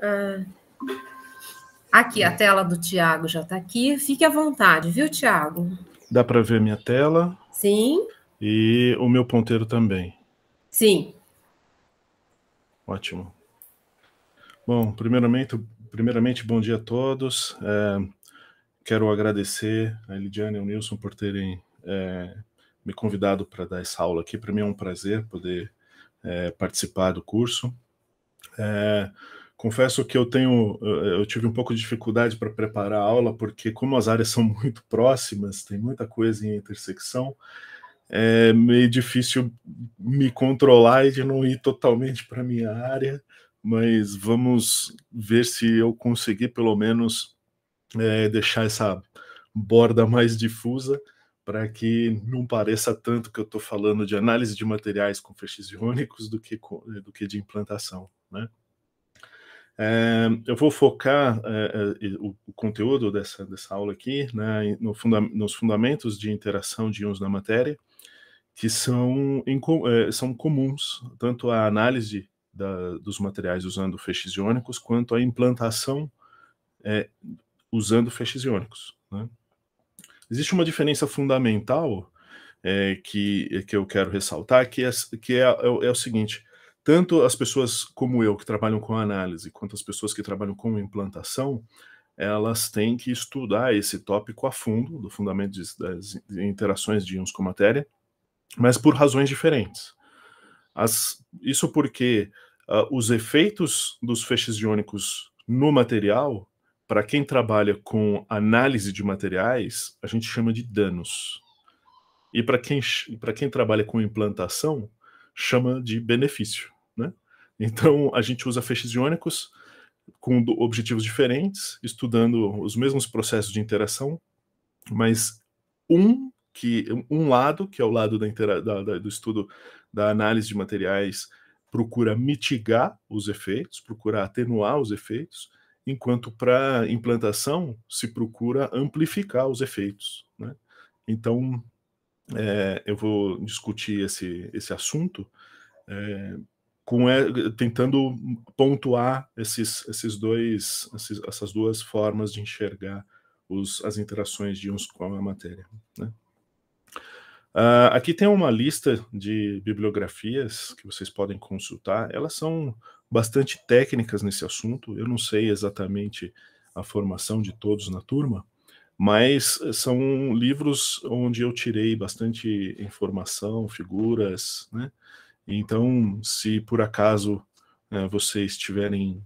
Ah. Aqui, a tela do Tiago já está aqui. Fique à vontade, viu, Tiago? Dá para ver minha tela? Sim. E o meu ponteiro também? Sim. Ótimo. Bom, primeiramente, primeiramente bom dia a todos. É, quero agradecer a Elidiane e o Nilson por terem é, me convidado para dar essa aula aqui. Para mim é um prazer poder é, participar do curso. É, Confesso que eu tenho, eu tive um pouco de dificuldade para preparar a aula, porque como as áreas são muito próximas, tem muita coisa em intersecção, é meio difícil me controlar e de não ir totalmente para minha área, mas vamos ver se eu conseguir pelo menos é, deixar essa borda mais difusa para que não pareça tanto que eu estou falando de análise de materiais com feixes iônicos do que, do que de implantação, né? É, eu vou focar é, o, conteúdo dessa, dessa aula aqui né, no funda nos fundamentos de interação de íons na matéria, que são, em, são comuns tanto à análise da, dos materiais usando feixes iônicos quanto à implantação é, usando feixes iônicos. Né? Existe uma diferença fundamental é, que, que eu quero ressaltar, que é, que é, é, o é seguinte: tanto as pessoas como eu que trabalham com análise, quanto as pessoas que trabalham com implantação, elas têm que estudar esse tópico a fundo, do fundamento de, das interações de íons com matéria, mas por razões diferentes. As, isso porque uh, os efeitos dos feixes iônicos no material, para quem trabalha com análise de materiais, a gente chama de danos. E para quem, quem trabalha com implantação, chama de benefício. Então, a gente usa feixes iônicos com objetivos diferentes, estudando os mesmos processos de interação, mas um que um lado, que é o lado da, da, da do estudo da análise de materiais, procura mitigar os efeitos, procura atenuar os efeitos, enquanto para implantação se procura amplificar os efeitos. Né? Então, é, eu vou discutir esse, esse assunto é, com é, tentando pontuar esses, esses dois, esses, essas duas formas de enxergar os, as interações de uns com a matéria. Né? Uh, aqui tem uma lista de bibliografias que vocês podem consultar. Elas são bastante técnicas nesse assunto. Eu não sei exatamente a formação de todos na turma, mas são livros onde eu tirei bastante informação, figuras, né? Então, se por acaso né, vocês tiverem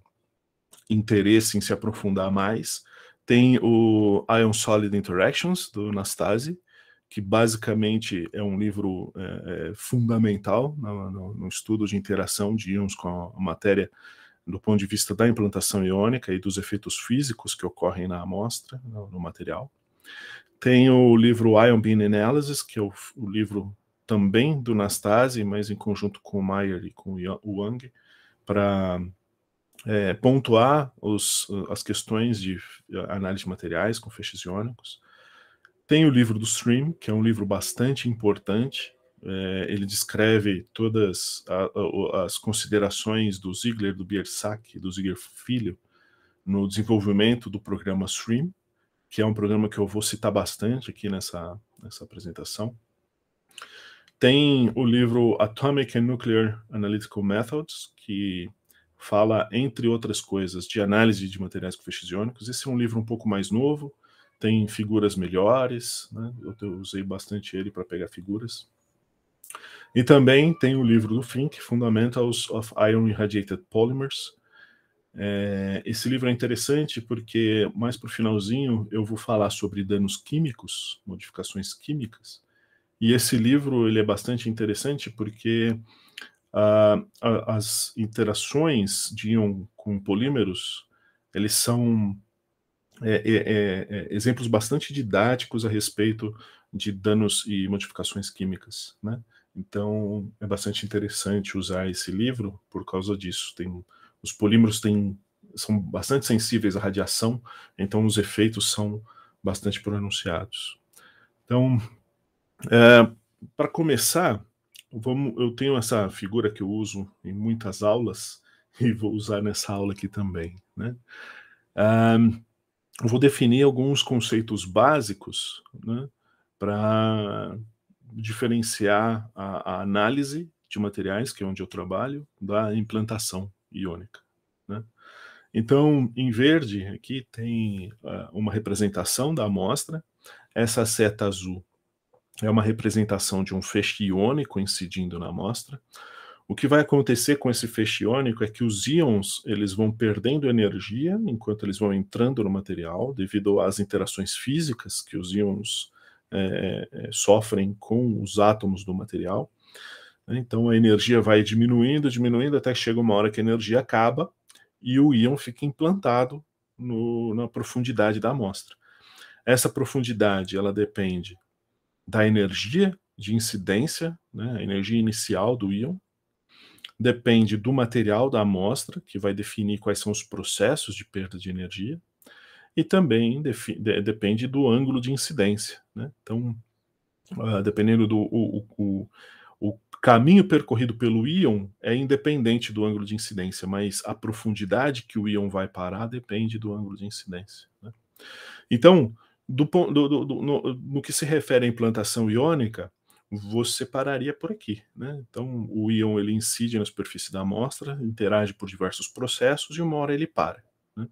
interesse em se aprofundar mais, tem o Ion Solid Interactions, do Nastase, que basicamente é um livro é, é, fundamental no, no, no, estudo de interação de íons com a matéria do ponto de vista da implantação iônica e dos efeitos físicos que ocorrem na amostra, no, no material. Tem o livro Ion Beam Analysis, que é o, o livro também do Nastase, mas em conjunto com o Maier e com o Wang, para é, pontuar os, as questões de é, análise de materiais com feixes iônicos. Tem o livro do Stream, que é um livro bastante importante. É, ele descreve todas a, a, as considerações do Ziegler, do Biersack, do Ziegler Filho, no desenvolvimento do programa Stream, que é um programa que eu vou citar bastante aqui nessa, nessa apresentação. Tem o livro Atomic and Nuclear Analytical Methods, que fala, entre outras coisas, de análise de materiais fissicônicos. Esse é um livro um pouco mais novo, tem figuras melhores, né? eu usei bastante ele para pegar figuras. E também tem o livro do Fink, Fundamentals of Iron Irradiated Polymers. É, esse livro é interessante porque mais para o finalzinho eu vou falar sobre danos químicos, modificações químicas, e esse livro ele é bastante interessante porque uh, as interações de íon com polímeros eles são é, é, é, é, exemplos bastante didáticos a respeito de danos e modificações químicas, né? Então é bastante interessante usar esse livro por causa disso. Tem, os polímeros têm, são bastante sensíveis à radiação, então os efeitos são bastante pronunciados. Então é, para começar, vamos, eu tenho essa figura que eu uso em muitas aulas e vou usar nessa aula aqui também. Né? Ah, vou definir alguns conceitos básicos né, para diferenciar a, a, análise de materiais, que é onde eu trabalho, da implantação iônica. Né? Então, em verde, aqui tem uh, uma representação da amostra, essa seta azul é uma representação de um feixe iônico incidindo na amostra. O que vai acontecer com esse feixe iônico é que os íons eles vão perdendo energia enquanto eles vão entrando no material, devido às interações físicas que os íons é, é, é sofrem com os átomos do material. Né? Então a energia vai diminuindo, diminuindo, até que chega uma hora que a energia acaba e o íon fica implantado no, na profundidade da amostra. Essa profundidade ela depende da energia de incidência, né, a energia inicial do íon, depende do material da amostra, que vai definir quais são os processos de perda de energia, e também de, depende do ângulo de incidência. Né? Então, uh, dependendo do o, o, o, caminho percorrido pelo íon, é independente do ângulo de incidência, mas a profundidade que o íon vai parar depende do ângulo de incidência. Né? Então, do, do, do no, no, que se refere à implantação iônica, você pararia por aqui. Né? Então, o íon ele incide na superfície da amostra, interage por diversos processos e uma hora ele para. Né?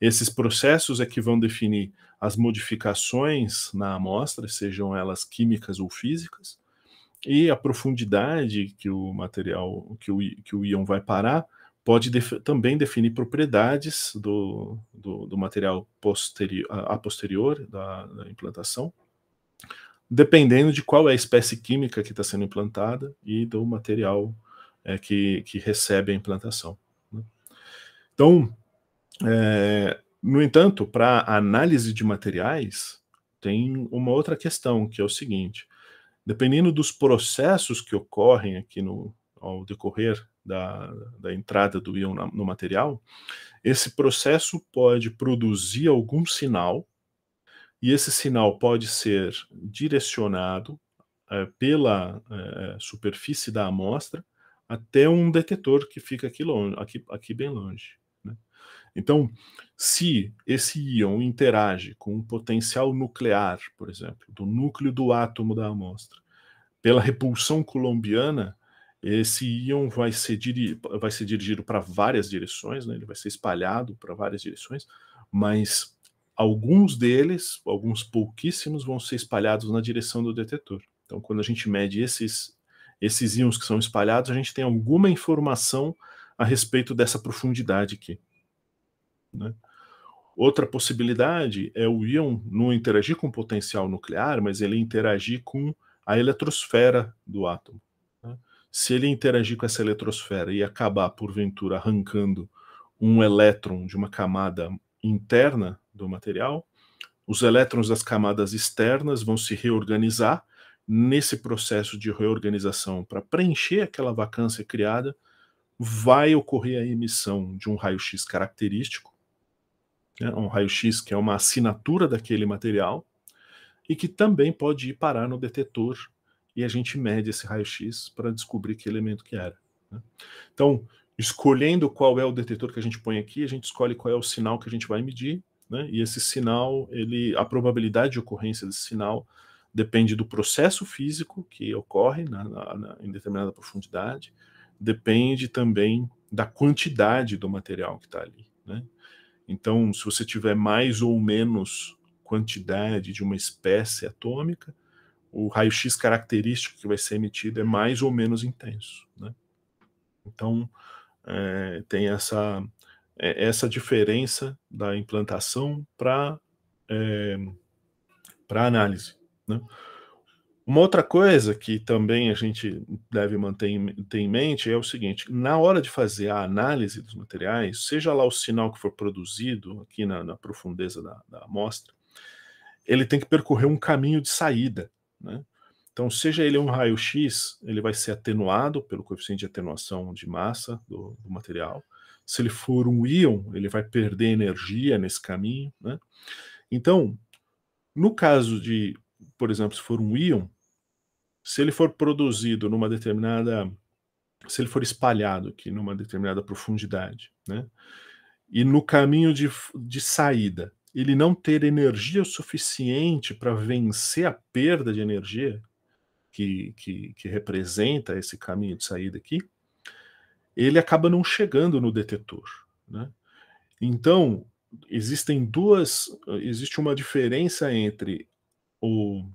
Esses processos é que vão definir as modificações na amostra, sejam elas químicas ou físicas, e a profundidade que o material, que o, que o íon vai parar, pode def também definir propriedades do, do, do material a, a posterior da, da, implantação, dependendo de qual é a espécie química que está sendo implantada e do material é, que, que recebe a implantação. Né? Então, é, no entanto, para análise de materiais, tem uma outra questão, que é o seguinte: dependendo dos processos que ocorrem aqui no, ao decorrer da, da entrada do íon no material, esse processo pode produzir algum sinal, e esse sinal pode ser direcionado é, pela é, é superfície da amostra até um detetor que fica aqui, longe, aqui, aqui bem longe. Né? Então, se esse íon interage com um potencial nuclear, por exemplo, do núcleo do átomo da amostra, pela repulsão colombiana, esse íon vai ser, diri vai ser dirigido para várias direções, né? ele vai ser espalhado para várias direções, mas alguns deles, alguns pouquíssimos, vão ser espalhados na direção do detetor. Então, quando a gente mede esses, esses íons que são espalhados, a gente tem alguma informação a respeito dessa profundidade aqui. Né? Outra possibilidade é o íon não interagir com o potencial nuclear, mas ele interagir com a eletrosfera do átomo se ele interagir com essa eletrosfera e acabar, porventura, arrancando um elétron de uma camada interna do material, os elétrons das camadas externas vão se reorganizar. Nesse processo de reorganização, para preencher aquela vacância criada, vai ocorrer a emissão de um raio-x característico, né? um raio-x que é uma assinatura daquele material, e que também pode ir parar no detetor e a gente mede esse raio-x para descobrir que elemento que era. Né? Então, escolhendo qual é o detetor que a gente põe aqui, a gente escolhe qual é o sinal que a gente vai medir, né? e esse sinal, ele, a probabilidade de ocorrência desse sinal depende do processo físico que ocorre na, na, na, em determinada profundidade, depende também da quantidade do material que está ali. Né? Então, se você tiver mais ou menos quantidade de uma espécie atômica, o raio-x característico que vai ser emitido é mais ou menos intenso. Né? Então, é, tem essa, é, essa diferença da implantação para é, para análise. Né? Uma outra coisa que também a gente deve manter em, ter em mente é o seguinte: na hora de fazer a análise dos materiais, seja lá o sinal que for produzido aqui na, na profundeza da, da amostra, ele tem que percorrer um caminho de saída. Né? Então, seja ele um raio-x, ele vai ser atenuado pelo coeficiente de atenuação de massa do, do, material. Se ele for um íon, ele vai perder energia nesse caminho. Né? Então, no caso de, por exemplo, se for um íon, se ele for produzido numa determinada. Se ele for espalhado aqui numa determinada profundidade, né? e no caminho de, de saída ele não ter energia suficiente para vencer a perda de energia que, que, que representa esse caminho de saída aqui, ele acaba não chegando no detetor. Né? Então, existem duas. Existe uma diferença entre o,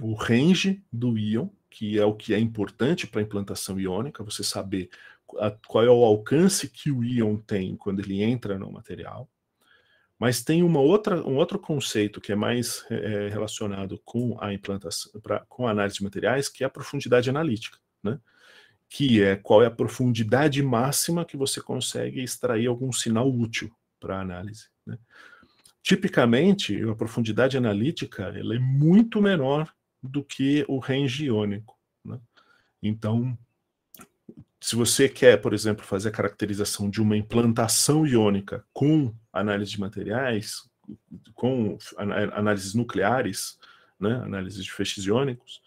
o range do íon, que é o que é importante para a implantação iônica, você saber a, qual é o alcance que o íon tem quando ele entra no material, mas tem uma outra, um outro conceito que é mais é, é, relacionado com a implantação, pra, com a análise de materiais, que é a profundidade analítica, né? Que é qual é a profundidade máxima que você consegue extrair algum sinal útil para a análise. Né? Tipicamente, a profundidade analítica ela é muito menor do que o range iônico. Né? Então, se você quer, por exemplo, fazer a caracterização de uma implantação iônica com análise de materiais, com análises nucleares, né, análise de feixes iônicos,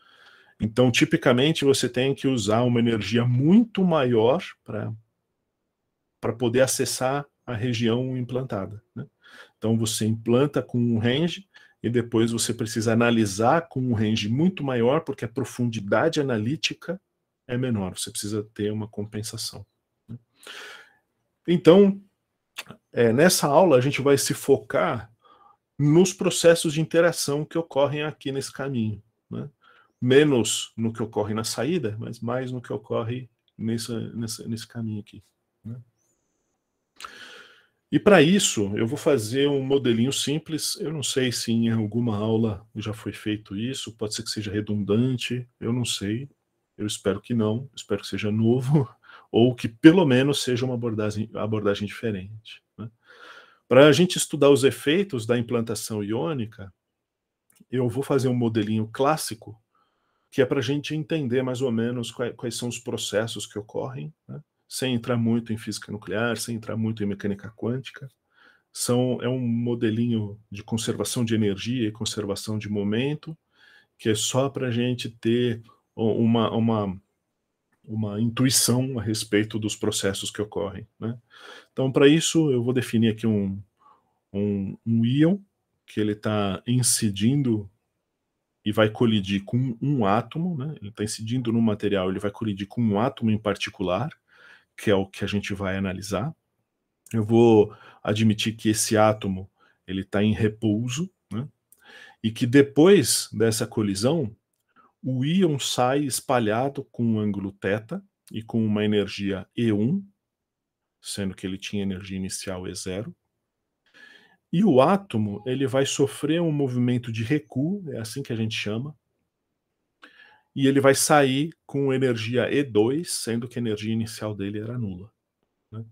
então tipicamente você tem que usar uma energia muito maior para poder acessar a região implantada. Né? Então você implanta com um range e depois você precisa analisar com um range muito maior, porque a profundidade analítica é menor, você precisa ter uma compensação. Né? Então, é, nessa aula a gente vai se focar nos processos de interação que ocorrem aqui nesse caminho. Né? Menos no que ocorre na saída, mas mais no que ocorre nesse, nesse, nesse caminho aqui. Né? E para isso, eu vou fazer um modelinho simples. Eu não sei se em alguma aula já foi feito isso, pode ser que seja redundante, eu não sei. Eu espero que não, espero que seja novo, ou que pelo menos seja uma abordagem, abordagem diferente. Né? Para a gente estudar os efeitos da implantação iônica, eu vou fazer um modelinho clássico, que é para a gente entender mais ou menos quais, quais são os processos que ocorrem, né? sem entrar muito em física nuclear, sem entrar muito em mecânica quântica. São, é um modelinho de conservação de energia e conservação de momento, que é só para a gente ter uma, uma, uma intuição a respeito dos processos que ocorrem. Né? Então, para isso, eu vou definir aqui um, um, um íon que ele está incidindo e vai colidir com um átomo, né? ele está incidindo no material, ele vai colidir com um átomo em particular, que é o que a gente vai analisar. Eu vou admitir que esse átomo ele está em repouso, né? e que depois dessa colisão o íon sai espalhado com um ângulo θ e com uma energia E1, sendo que ele tinha energia inicial E0. E o átomo ele vai sofrer um movimento de recuo, é assim que a gente chama, e ele vai sair com energia E2, sendo que a energia inicial dele era nula. Né?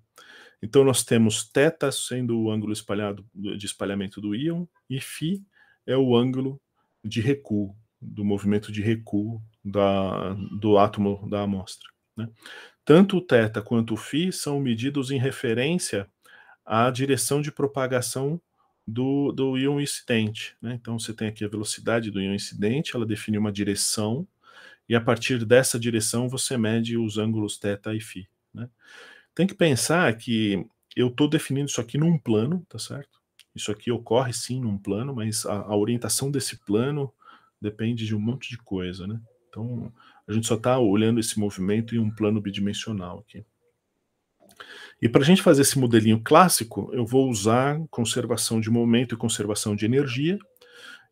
Então nós temos θ sendo o ângulo espalhado de espalhamento do íon e φ é o ângulo de recuo, do movimento de recuo da, do átomo da amostra. Né? Tanto o θ quanto o φ são medidos em referência à direção de propagação do, do íon incidente. Né? Então, você tem aqui a velocidade do íon incidente, ela define uma direção, e a partir dessa direção você mede os ângulos θ e φ. Né? Tem que pensar que eu estou definindo isso aqui num plano, tá certo? Isso aqui ocorre sim num plano, mas a, a orientação desse plano depende de um monte de coisa, né? Então, a gente só está olhando esse movimento em um plano bidimensional aqui. E para a gente fazer esse modelinho clássico, eu vou usar conservação de momento e conservação de energia.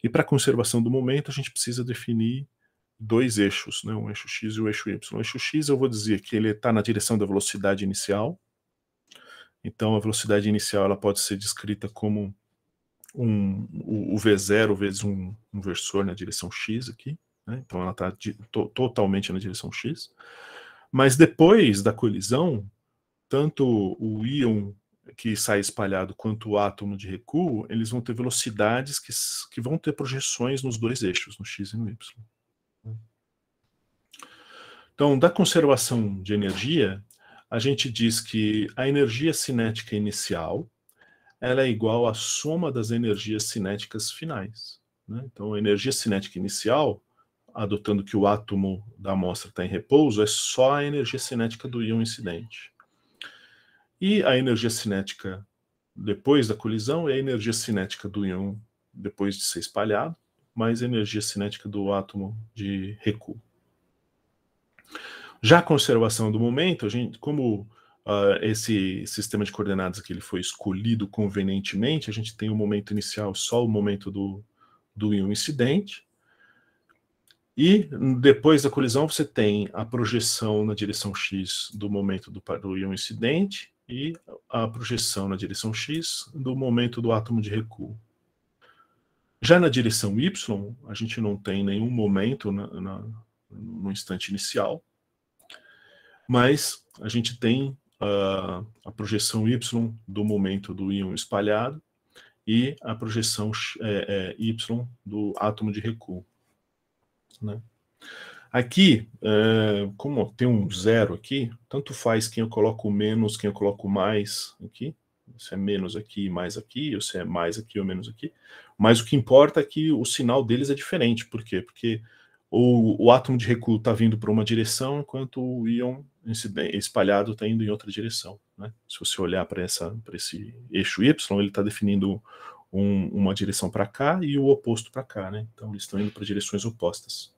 E para conservação do momento, a gente precisa definir dois eixos, né? um eixo x e o um eixo y. O eixo x eu vou dizer que ele está na direção da velocidade inicial. Então, a velocidade inicial ela pode ser descrita como um, o, V0 vezes um, inversor versor na direção X aqui, né? então ela está to, totalmente na direção X, mas depois da colisão, tanto o íon que sai espalhado quanto o átomo de recuo, eles vão ter velocidades que, que vão ter projeções nos dois eixos, no X e no Y. Então, da conservação de energia, a gente diz que a energia cinética inicial, ela é igual à soma das energias cinéticas finais. Né? Então, a energia cinética inicial, adotando que o átomo da amostra está em repouso, é só a energia cinética do íon incidente. E a energia cinética depois da colisão é a energia cinética do íon depois de ser espalhado, mais a energia cinética do átomo de recuo. Já a conservação do momento, a gente, como uh, esse sistema de coordenadas que ele foi escolhido convenientemente, a gente tem o momento inicial, só o momento do, do incidente, e depois da colisão você tem a projeção na direção x do momento do, do íon incidente e a projeção na direção x do momento do átomo de recuo. Já na direção y, a gente não tem nenhum momento na, na, no instante inicial, mas a gente tem uh, a projeção Y do momento do íon espalhado e a projeção é, é, Y do átomo de recuo. Né? Aqui, é, como tem um zero aqui, tanto faz quem eu coloco menos, quem eu coloco mais aqui, se é menos aqui e mais aqui, ou se é mais aqui ou menos aqui, mas o que importa é que o sinal deles é diferente. Por quê? Porque o, o átomo de recuo está vindo para uma direção, enquanto o íon espalhado está indo em outra direção. Né? Se você olhar para esse eixo Y, ele está definindo um, uma direção para cá e o oposto para cá. Né? Então, eles estão indo para direções opostas.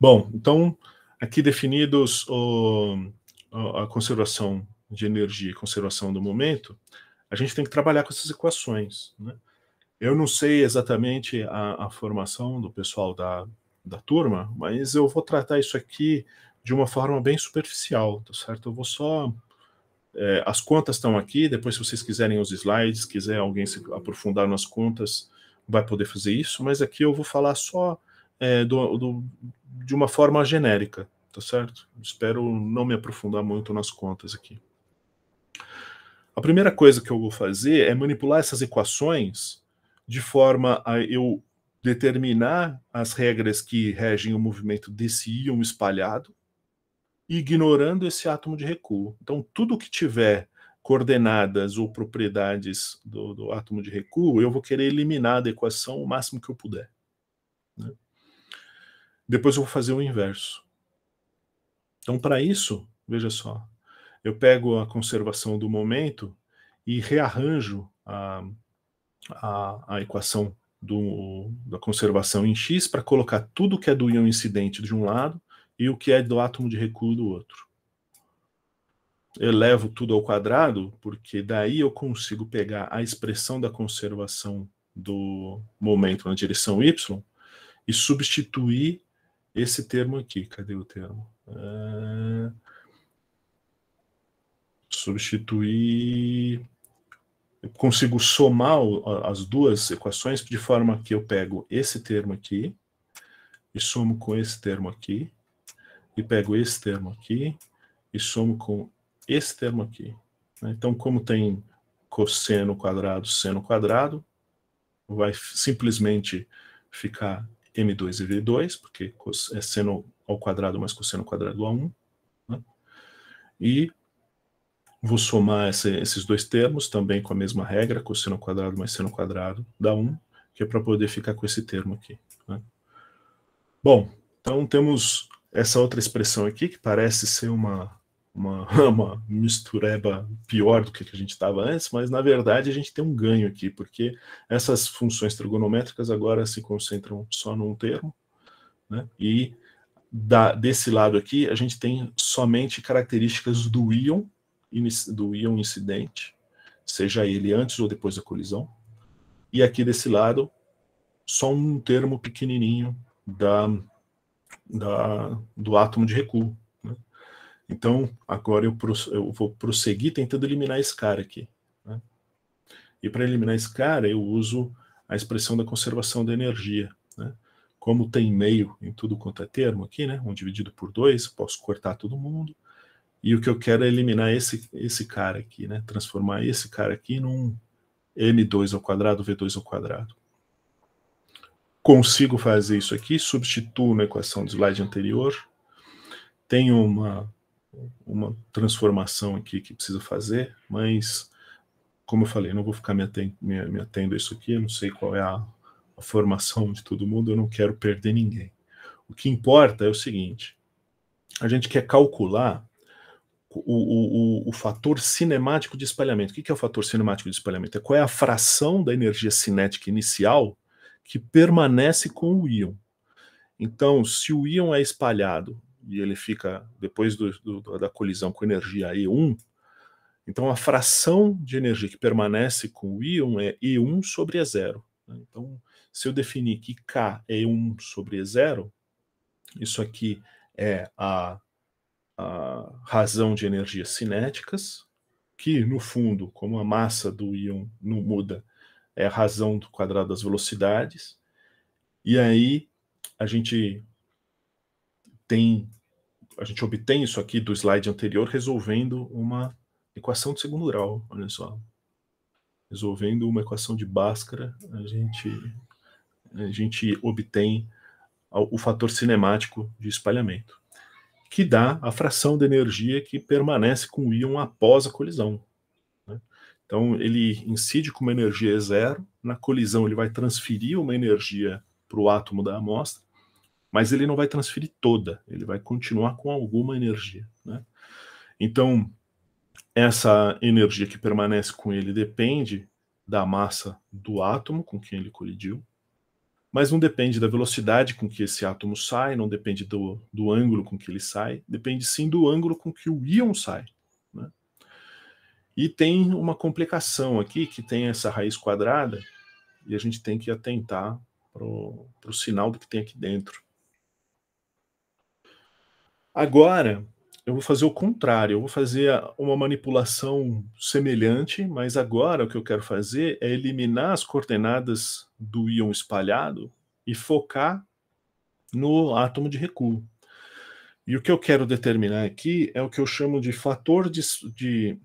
Bom, então, aqui definidos o, a conservação de energia e conservação do momento, a gente tem que trabalhar com essas equações. Né? Eu não sei exatamente a, a formação do pessoal da, da turma, mas eu vou tratar isso aqui de uma forma bem superficial, tá certo? Eu vou só. É, as contas estão aqui, depois, se vocês quiserem os slides, quiser alguém se aprofundar nas contas, vai poder fazer isso, mas aqui eu vou falar só é, do, do, de uma forma genérica, tá certo? Espero não me aprofundar muito nas contas aqui. A primeira coisa que eu vou fazer é manipular essas equações de forma a eu determinar as regras que regem o movimento desse íon espalhado, ignorando esse átomo de recuo. Então, tudo que tiver coordenadas ou propriedades do, do átomo de recuo, eu vou querer eliminar da equação o máximo que eu puder. Né? Depois eu vou fazer o inverso. Então, para isso, veja só, eu pego a conservação do momento e rearranjo a, a, a equação do, da conservação em X para colocar tudo que é do íon incidente de um lado e o que é do átomo de recuo do outro. Eu levo tudo ao quadrado, porque daí eu consigo pegar a expressão da conservação do momento na direção Y e substituir esse termo aqui. Cadê o termo? É... Substituir eu consigo somar as duas equações de forma que eu pego esse termo aqui e somo com esse termo aqui, e pego esse termo aqui e somo com esse termo aqui. Né? Então, como tem cosseno quadrado, seno quadrado, vai simplesmente ficar m2 e v2, porque é seno ao quadrado mais cosseno ao quadrado a 1. Né? E Vou somar esse, esses dois termos também com a mesma regra, cosseno quadrado mais seno quadrado dá 1, que é para poder ficar com esse termo aqui. Né? Bom, então temos essa outra expressão aqui, que parece ser uma, uma, uma mistureba pior do que a gente estava antes, mas na verdade a gente tem um ganho aqui, porque essas funções trigonométricas agora se concentram só num termo, né? e da, desse lado aqui a gente tem somente características do íon do íon incidente, seja ele antes ou depois da colisão. E aqui desse lado, só um termo pequenininho da, da do átomo de recuo. Né? Então, agora eu, eu, vou prosseguir tentando eliminar esse cara aqui. Né? E para eliminar esse cara, eu uso a expressão da conservação da energia. Né? Como tem meio em tudo quanto é termo aqui, né? um dividido por dois, posso cortar todo mundo e o que eu quero é eliminar esse, esse cara aqui, né? Transformar esse cara aqui num M2 ao quadrado, V2 ao quadrado. Consigo fazer isso aqui, substituo na equação do slide anterior, tenho uma, uma transformação aqui que precisa fazer, mas, como eu falei, não vou ficar me atendo, me, me atendo a isso aqui, eu não sei qual é a, a formação de todo mundo, eu não quero perder ninguém. O que importa é o seguinte, a gente quer calcular o, o, o, fator cinemático de espalhamento. O que é o fator cinemático de espalhamento? É qual é a fração da energia cinética inicial que permanece com o íon. Então, se o íon é espalhado e ele fica depois do, do, da colisão com energia E1, então a fração de energia que permanece com o íon é E1 sobre E0. Né? Então, se eu definir que K é 1 sobre E0, isso aqui é a a razão de energias cinéticas, que no fundo, como a massa do íon não muda, é a razão do quadrado das velocidades. E aí a gente tem a gente obtém isso aqui do slide anterior resolvendo uma equação de segundo grau, olha só. Resolvendo uma equação de Bhaskara, a gente a gente obtém o fator cinemático de espalhamento que dá a fração da energia que permanece com o íon após a colisão. Né? Então, ele incide com uma energia zero, na colisão ele vai transferir uma energia para o átomo da amostra, mas ele não vai transferir toda, ele vai continuar com alguma energia. Né? Então, essa energia que permanece com ele depende da massa do átomo com quem ele colidiu, mas não depende da velocidade com que esse átomo sai, não depende do, do ângulo com que ele sai, depende sim do ângulo com que o íon sai. Né? E tem uma complicação aqui, que tem essa raiz quadrada, e a gente tem que atentar para o sinal do que tem aqui dentro. Agora, eu vou fazer o contrário, eu vou fazer uma manipulação semelhante, mas agora o que eu quero fazer é eliminar as coordenadas do íon espalhado e focar no átomo de recuo. E o que eu quero determinar aqui é o que eu chamo de fator, de, de,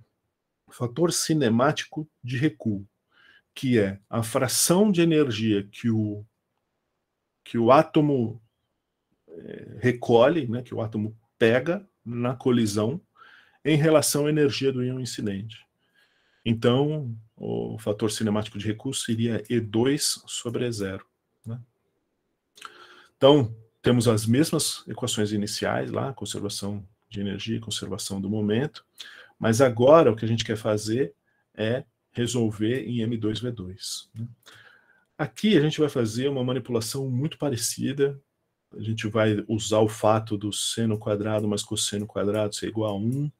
fator cinemático de recuo, que é a fração de energia que o, que o átomo eh, recolhe, né, que o átomo pega na colisão em relação à energia do íon incidente. Então, o fator cinemático de recurso seria E2 sobre E0. Né? Então, temos as mesmas equações iniciais lá, conservação de energia e conservação do momento, mas agora o que a gente quer fazer é resolver em M2V2. Né? Aqui a gente vai fazer uma manipulação muito parecida a gente vai usar o fato do seno quadrado mais cosseno quadrado ser igual a 1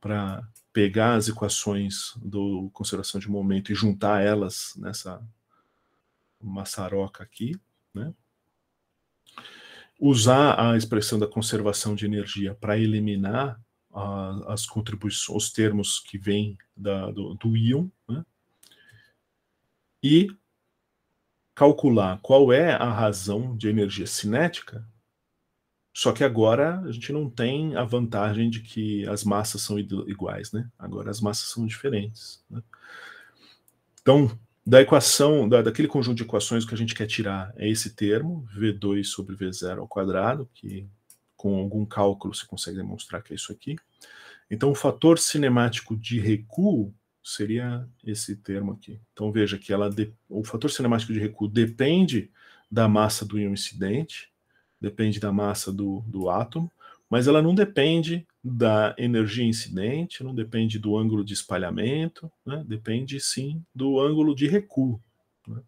para pegar as equações do consideração de momento e juntar elas nessa maçaroca aqui, né? Usar a expressão da conservação de energia para eliminar a, as contribuições, os termos que vêm do, do íon, né? E calcular qual é a razão de energia cinética, só que agora a gente não tem a vantagem de que as massas são iguais, né? Agora as massas são diferentes. Né? Então, da equação, da, daquele conjunto de equações que a gente quer tirar é esse termo, V2 sobre V0 ao quadrado, que com algum cálculo se consegue demonstrar que é isso aqui. Então, o fator cinemático de recuo seria esse termo aqui. Então veja que ela de... o fator cinemático de recuo depende da massa do íon incidente, depende da massa do, do átomo, mas ela não depende da energia incidente, não depende do ângulo de espalhamento, né? depende sim do ângulo de recuo. Né?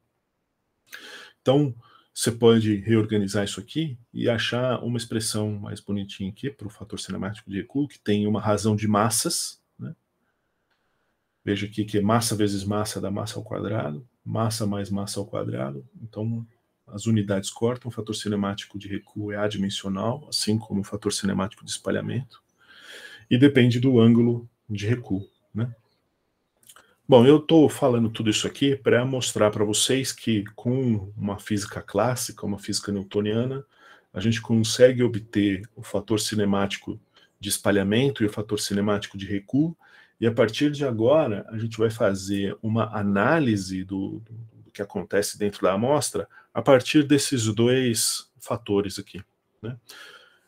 Então você pode reorganizar isso aqui e achar uma expressão mais bonitinha aqui para o fator cinemático de recuo, que tem uma razão de massas, Veja aqui que é massa vezes massa dá massa ao quadrado, massa mais massa ao quadrado. Então, as unidades cortam, o fator cinemático de recuo é adimensional, assim como o fator cinemático de espalhamento, e depende do ângulo de recuo. Né? Bom, eu estou falando tudo isso aqui para mostrar para vocês que com uma física clássica, uma física newtoniana, a gente consegue obter o fator cinemático de espalhamento e o fator cinemático de recuo, e a partir de agora, a gente vai fazer uma análise do, do que acontece dentro da amostra a partir desses dois fatores aqui. Né?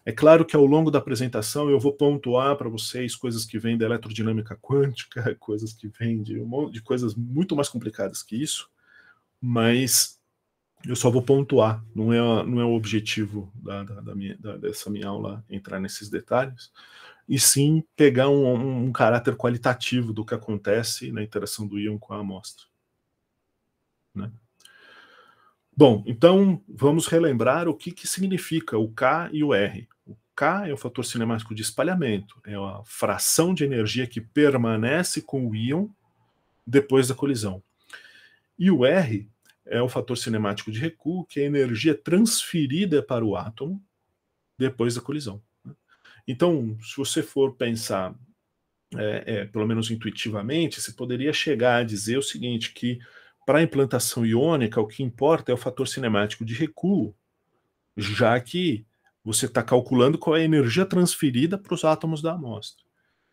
É claro que ao longo da apresentação eu vou pontuar para vocês coisas que vêm da eletrodinâmica quântica, coisas que vêm de um monte de coisas muito mais complicadas que isso, mas eu só vou pontuar, não é, não é o objetivo da, da, da minha, da, dessa minha aula entrar nesses detalhes, e sim pegar um, um, um caráter qualitativo do que acontece na interação do íon com a amostra. Né? Bom, então vamos relembrar o que, que significa o K e o R. O K é o fator cinemático de espalhamento, é a fração de energia que permanece com o íon depois da colisão. E o R é o fator cinemático de recuo, que é a energia transferida para o átomo depois da colisão. Então, se você for pensar, é, é, pelo menos intuitivamente, você poderia chegar a dizer o seguinte: que para a implantação iônica, o que importa é o fator cinemático de recuo, já que você está calculando qual é a energia transferida para os átomos da amostra,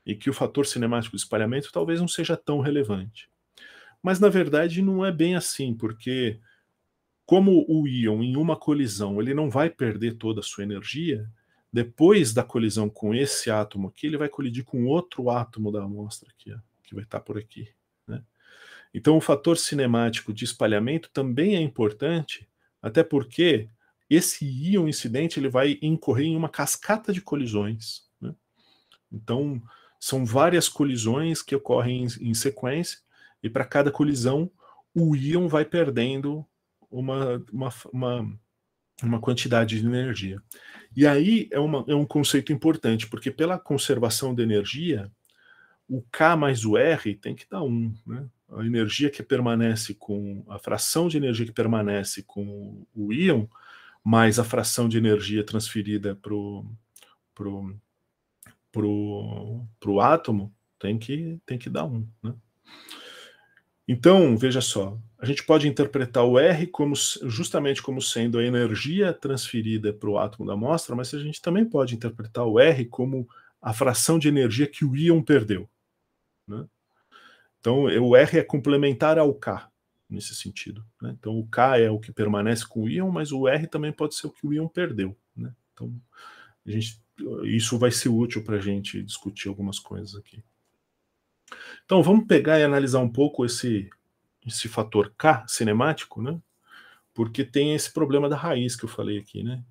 e que o fator cinemático de espalhamento talvez não seja tão relevante. Mas, na verdade, não é bem assim, porque como o íon em uma colisão ele não vai perder toda a sua energia, depois da colisão com esse átomo aqui, ele vai colidir com outro átomo da amostra aqui, ó, que vai estar tá por aqui. Né? Então, o fator cinemático de espalhamento também é importante, até porque esse íon incidente ele vai incorrer em uma cascata de colisões. Né? Então, são várias colisões que ocorrem em, em sequência, e para cada colisão, o íon vai perdendo uma, uma, uma, uma quantidade de energia. E aí é, uma, é um conceito importante, porque pela conservação de energia, o K mais o R tem que dar 1. Né? A energia que permanece com. a fração de energia que permanece com o íon, mais a fração de energia transferida para o pro, pro, pro átomo, tem que, tem que dar 1. Né? Então, veja só, a gente pode interpretar o R como, justamente como sendo a energia transferida para o átomo da amostra, mas a gente também pode interpretar o R como a fração de energia que o íon perdeu. Né? Então, eh, o R é complementar ao K nesse sentido. Né? Então, o K é o que permanece com o íon, mas o R também pode ser o que o íon perdeu. Né? Então, a gente, isso vai ser útil para a gente discutir algumas coisas aqui. Então, vamos pegar e analisar um pouco esse esse fator K cinemático, né? Porque tem esse problema da raiz que eu falei aqui, né?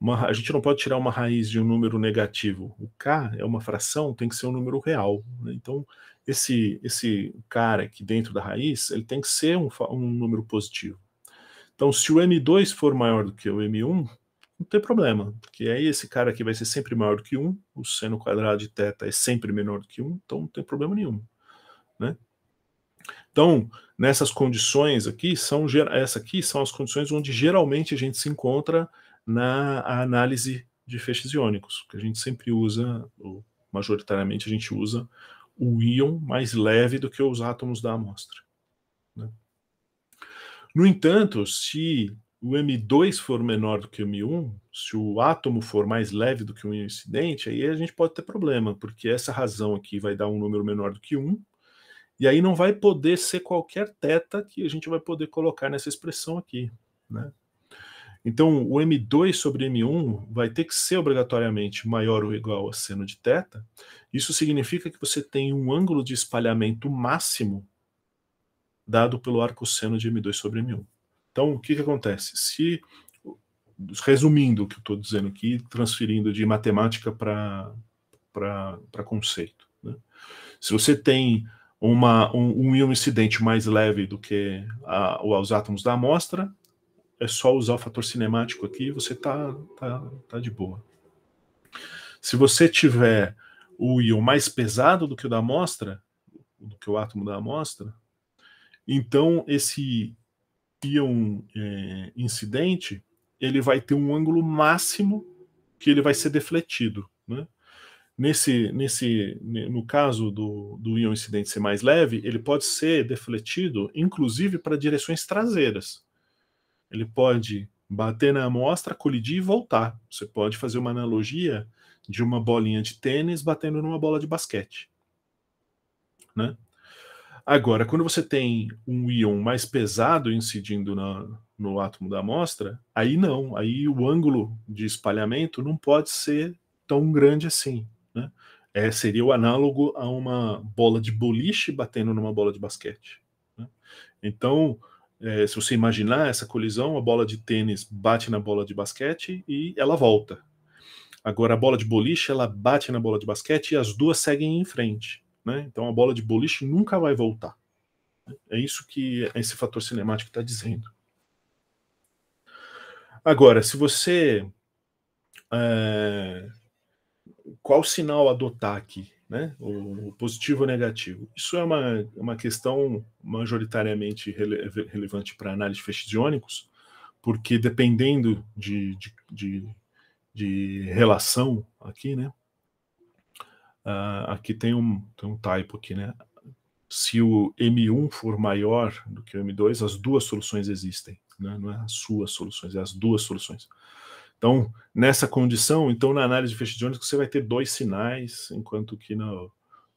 Uma, a gente não pode tirar uma raiz de um número negativo. O K é uma fração, tem que ser um número real. Né? Então, esse, esse cara aqui dentro da raiz, ele tem que ser um, um número positivo. Então, se o M2 for maior do que o M1, não tem problema, porque aí esse cara aqui vai ser sempre maior do que 1, o seno quadrado de θ é sempre menor do que 1, então não tem problema nenhum, né? Então, nessas condições aqui, são essa aqui são as condições onde geralmente a gente se encontra na análise de feixes iônicos, que a gente sempre usa, ou majoritariamente a gente usa o íon mais leve do que os átomos da amostra. Né? No entanto, se o M2 for menor do que o M1, se o átomo for mais leve do que o incidente, aí a gente pode ter problema, porque essa razão aqui vai dar um número menor do que 1, e aí não vai poder ser qualquer teta que a gente vai poder colocar nessa expressão aqui, né? Então, o M2 sobre M1 vai ter que ser obrigatoriamente maior ou igual a seno de teta. Isso significa que você tem um ângulo de espalhamento máximo dado pelo arco seno de M2 sobre M1. Então, o que, que acontece? Se, resumindo o que eu estou dizendo aqui, transferindo de matemática para conceito, né? se você tem uma, um, um íon incidente mais leve do que a, os átomos da amostra, é só usar o fator cinemático aqui e você tá, tá, tá de boa. Se você tiver o íon mais pesado do que o da amostra, do que o átomo da amostra, então esse íon é, incidente ele vai ter um ângulo máximo que ele vai ser defletido, né? Nesse, nesse, no caso do, do íon incidente ser mais leve, ele pode ser defletido, inclusive, para direções traseiras. Ele pode bater na amostra, colidir e voltar. Você pode fazer uma analogia de uma bolinha de tênis batendo numa bola de basquete. Né? Agora, quando você tem um íon mais pesado incidindo na, no átomo da amostra, aí não, aí o ângulo de espalhamento não pode ser tão grande assim. Né? É, seria o análogo a uma bola de boliche batendo numa bola de basquete. Né? Então, é, se você imaginar essa colisão, a bola de tênis bate na bola de basquete e ela volta. Agora, a bola de boliche, ela bate na bola de basquete e as duas seguem em frente. Né? Então, a bola de boliche nunca vai voltar. É isso que esse fator cinemático está dizendo. Agora, se você é, qual sinal adotar aqui, né? O, o positivo ou negativo. Isso é uma, é uma questão majoritariamente rele, relevante para análise de iônicos, porque dependendo de, de, de, de, relação aqui, né? Uh, aqui tem um, tem um typo aqui, né? Se o M1 for maior do que o M2, as duas soluções existem. Né? Não é as suas soluções, é as duas soluções. Então, nessa condição, então na análise de feixe você vai ter dois sinais, enquanto que no,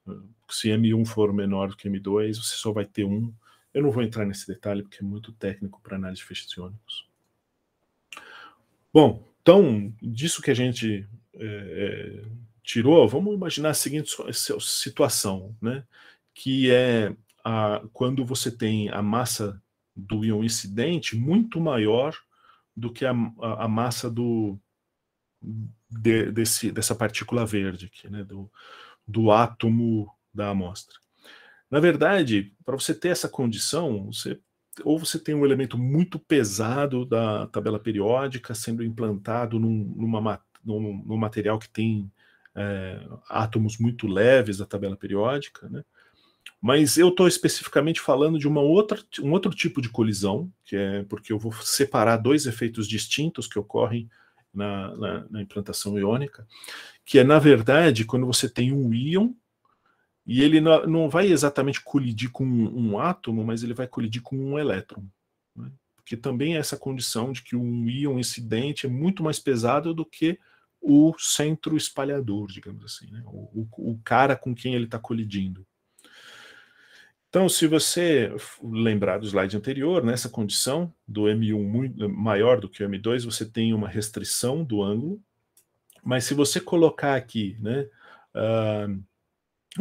eh, se M1 for menor do que M2, você só vai ter um. Eu não vou entrar nesse detalhe porque é muito técnico para análise de feixes Bom, então, disso que a gente é, é, tirou, vamos imaginar a seguinte situação, né? que é a, quando você tem a massa do íon incidente muito maior do que a, a, a massa do, de, desse, dessa partícula verde aqui, né, do, do átomo da amostra. Na verdade, para você ter essa condição, você, ou você tem um elemento muito pesado da tabela periódica sendo implantado num, numa, num, num material que tem é, átomos muito leves da tabela periódica, né? Mas eu estou especificamente falando de uma outra, um outro tipo de colisão, que é porque eu vou separar dois efeitos distintos que ocorrem na, na, na implantação iônica, que é, na verdade, quando você tem um íon e ele não, não vai exatamente colidir com um, um, átomo, mas ele vai colidir com um elétron. Né? Porque também é essa condição de que um íon incidente é muito mais pesado do que o centro espalhador, digamos assim, né? o, o, o cara com quem ele está colidindo. Então, se você lembrar do slide anterior, nessa condição do M1 maior do que o M2, você tem uma restrição do ângulo, mas se você colocar aqui né, uh,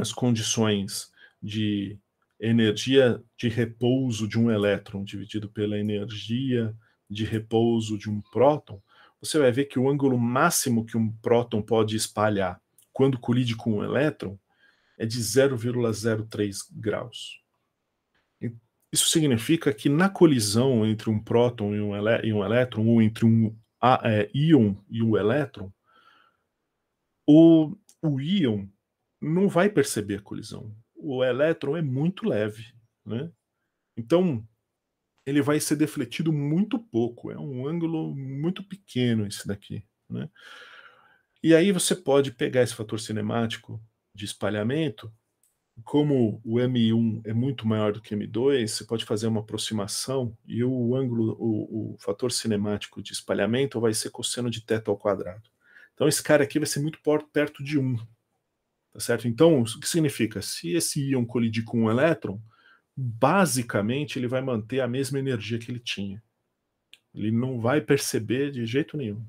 as condições de energia de repouso de um elétron dividido pela energia de repouso de um próton, você vai ver que o ângulo máximo que um próton pode espalhar quando colide com um elétron é de 0,03 graus. Isso significa que na colisão entre um próton e um, e um elétron, ou entre um a, é, íon e um elétron, o, o íon não vai perceber a colisão. O elétron é muito leve, né? Então, ele vai ser defletido muito pouco, é um ângulo muito pequeno esse daqui, né? E aí você pode pegar esse fator cinemático de espalhamento como o M1 é muito maior do que M2, você pode fazer uma aproximação e o ângulo, o, o fator cinemático de espalhamento vai ser cosseno de θ ao quadrado. Então esse cara aqui vai ser muito perto de 1. Tá certo? Então, o que significa? Se esse íon colidir com um elétron, basicamente ele vai manter a mesma energia que ele tinha. Ele não vai perceber de jeito nenhum.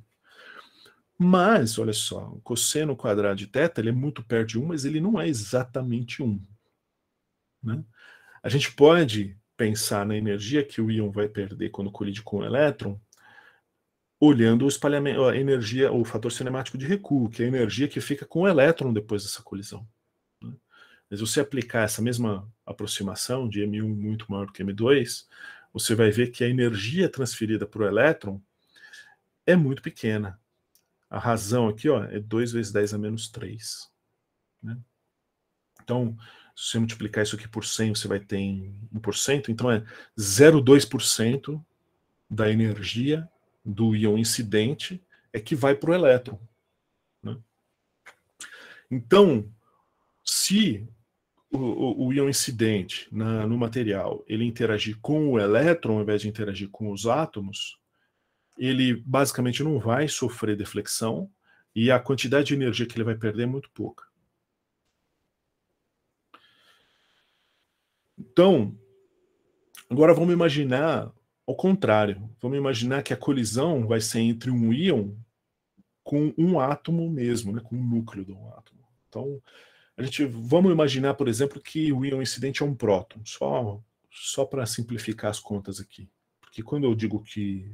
Mas, olha só, o cosseno quadrado de θ ele é muito perto de 1, mas ele não é exatamente 1. Né? A gente pode pensar na energia que o íon vai perder quando colide com o elétron, olhando o espalhamento, a energia, o fator cinemático de recuo, que é a energia que fica com o elétron depois dessa colisão. Né? Mas você aplicar essa mesma aproximação de M1 muito maior do que M2, você vai ver que a energia transferida para o elétron é muito pequena, a razão aqui ó, é 2 vezes 10 a menos 3. Né? Então, se você multiplicar isso aqui por 100, você vai ter em 1%, então é 0,2% da energia do íon incidente é que vai para o elétron. Né? Então, se o, o, o íon incidente na, no material ele interagir com o elétron ao invés de interagir com os átomos, ele basicamente não vai sofrer deflexão e a quantidade de energia que ele vai perder é muito pouca. Então, agora vamos imaginar ao contrário. Vamos imaginar que a colisão vai ser entre um íon com um átomo mesmo, né, com o núcleo de um átomo. Então, a gente vamos imaginar, por exemplo, que o íon incidente é um próton, só só para simplificar as contas aqui. Porque quando eu digo que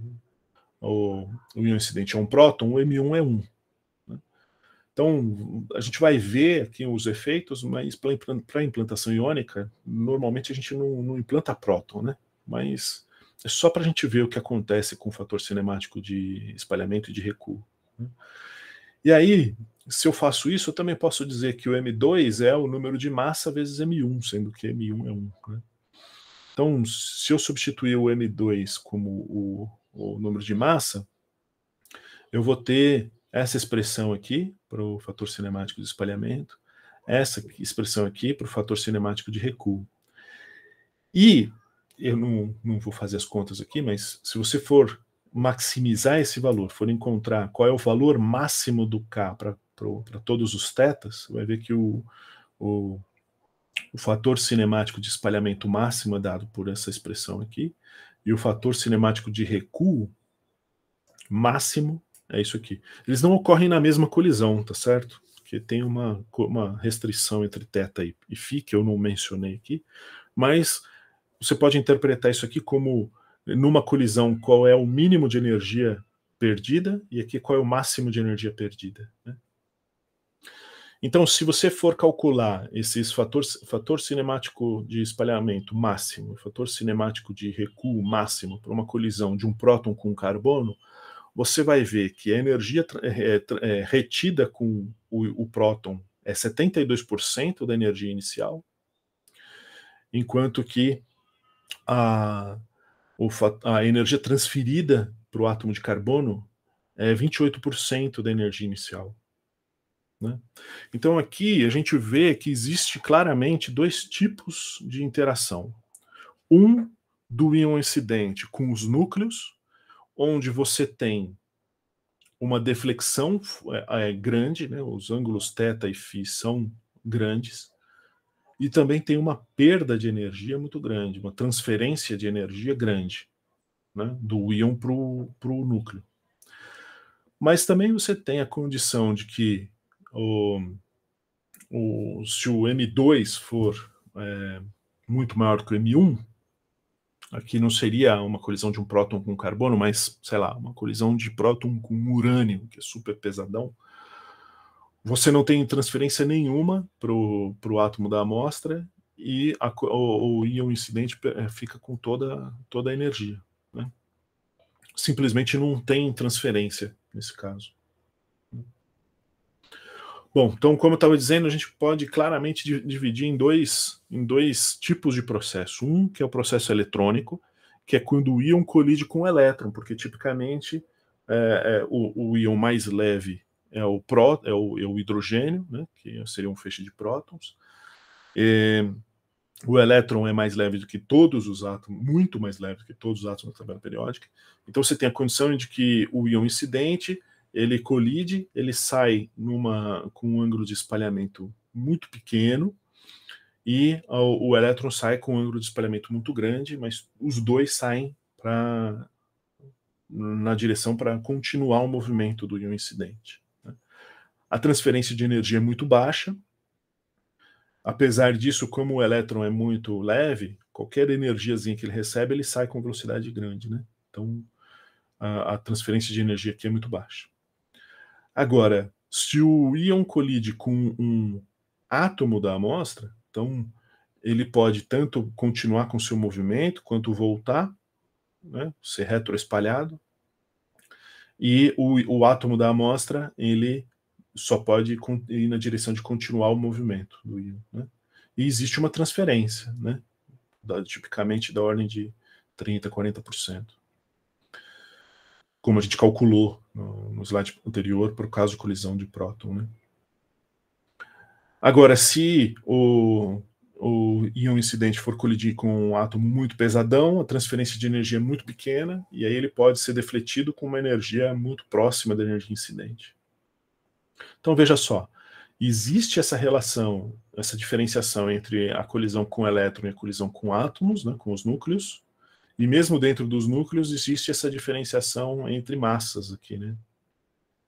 o, o íon incidente é um próton, o M1 é 1. Né? Então, a gente vai ver aqui os efeitos, mas para implantação iônica, normalmente a gente não, não implanta próton, né? Mas é só para a gente ver o que acontece com o fator cinemático de espalhamento e de recuo. Né? E aí, se eu faço isso, eu também posso dizer que o M2 é o número de massa vezes M1, sendo que M1 é 1. Né? Então, se eu substituir o M2 como o o número de massa, eu vou ter essa expressão aqui para o fator cinemático de espalhamento, essa expressão aqui para o fator cinemático de recuo. E eu não, não vou fazer as contas aqui, mas se você for maximizar esse valor, for encontrar qual é o valor máximo do K para todos os tetas, vai ver que o, o, o fator cinemático de espalhamento máximo é dado por essa expressão aqui, e o fator cinemático de recuo máximo é isso aqui. Eles não ocorrem na mesma colisão, tá certo? Porque tem uma, uma restrição entre θ e, e φ, que eu não mencionei aqui, mas você pode interpretar isso aqui como numa colisão qual é o mínimo de energia perdida e aqui qual é o máximo de energia perdida. Né? Então, se você for calcular esses fatores, fator cinemático de espalhamento máximo, fator cinemático de recuo máximo para uma colisão de um próton com um carbono, você vai ver que a energia é, é, é, retida com o, o próton é 72% da energia inicial, enquanto que a, a energia transferida para o átomo de carbono é 28% da energia inicial. Né? Então aqui a gente vê que existe claramente dois tipos de interação. Um do íon incidente com os núcleos, onde você tem uma deflexão é, é grande, né? os ângulos θ e φ são grandes, e também tem uma perda de energia muito grande, uma transferência de energia grande né? do íon para o núcleo. Mas também você tem a condição de que o, o, se o M2 for é, muito maior que o M1, aqui não seria uma colisão de um próton com carbono, mas, sei lá, uma colisão de próton com urânio, que é super pesadão, você não tem transferência nenhuma para o átomo da amostra e a, o, o íon incidente é, fica com toda, toda a energia. Né? Simplesmente não tem transferência nesse caso. Bom, então, como eu estava dizendo, a gente pode claramente dividir em dois, em dois tipos de processo. Um, que é o processo eletrônico, que é quando o íon colide com o elétron, porque tipicamente é, é, o, o, íon mais leve é o, pró, é o, é o hidrogênio, né, que seria um feixe de prótons. E, o elétron é mais leve do que todos os átomos, muito mais leve do que todos os átomos da tabela periódica. Então você tem a condição de que o íon incidente ele colide, ele sai numa, com um ângulo de espalhamento muito pequeno e o, o elétron sai com um ângulo de espalhamento muito grande, mas os dois saem na direção para continuar o movimento do íon incidente. Né? A transferência de energia é muito baixa. Apesar disso, como o elétron é muito leve, qualquer energiazinha que ele recebe, ele sai com velocidade grande, né? Então, a, a transferência de energia aqui é muito baixa. Agora, se o íon colide com um átomo da amostra, então ele pode tanto continuar com seu movimento quanto voltar, né, ser retroespalhado. E o, o átomo da amostra, ele só pode ir na direção de continuar o movimento do íon. Né? E existe uma transferência, né? Da, tipicamente da ordem de 30%, 40% como a gente calculou no, no slide anterior para o caso de colisão de próton. Né? Agora, se o, o íon incidente for colidir com um átomo muito pesadão, a transferência de energia é muito pequena, e aí ele pode ser defletido com uma energia muito próxima da energia incidente. Então veja só, existe essa relação, essa diferenciação entre a colisão com elétron e a colisão com átomos, né, com os núcleos, e mesmo dentro dos núcleos existe essa diferenciação entre massas aqui, né?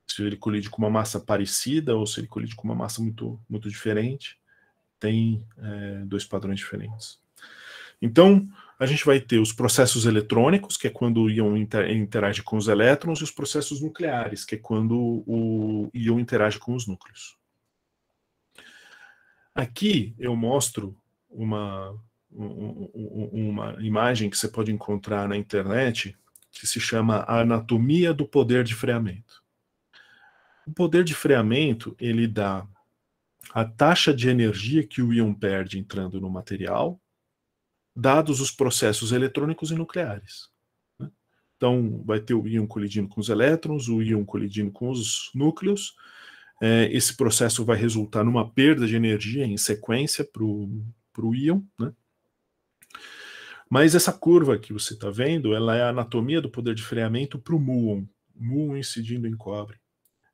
Se ele colide com uma massa parecida ou se ele colide com uma massa muito, muito diferente, tem é, dois padrões diferentes. Então, a gente vai ter os processos eletrônicos, que é quando o íon interage com os elétrons, e os processos nucleares, que é quando o íon interage com os núcleos. Aqui eu mostro uma um, uma imagem que você pode encontrar na internet que se chama Anatomia do Poder de Freamento. O poder de freamento ele dá a taxa de energia que o íon perde entrando no material, dados os processos eletrônicos e nucleares. Né? Então, vai ter o íon colidindo com os elétrons, o íon colidindo com os núcleos. É, esse processo vai resultar numa perda de energia em sequência para o íon, né? Mas essa curva que você está vendo, ela é a anatomia do poder de freamento para o muon, muon incidindo em cobre.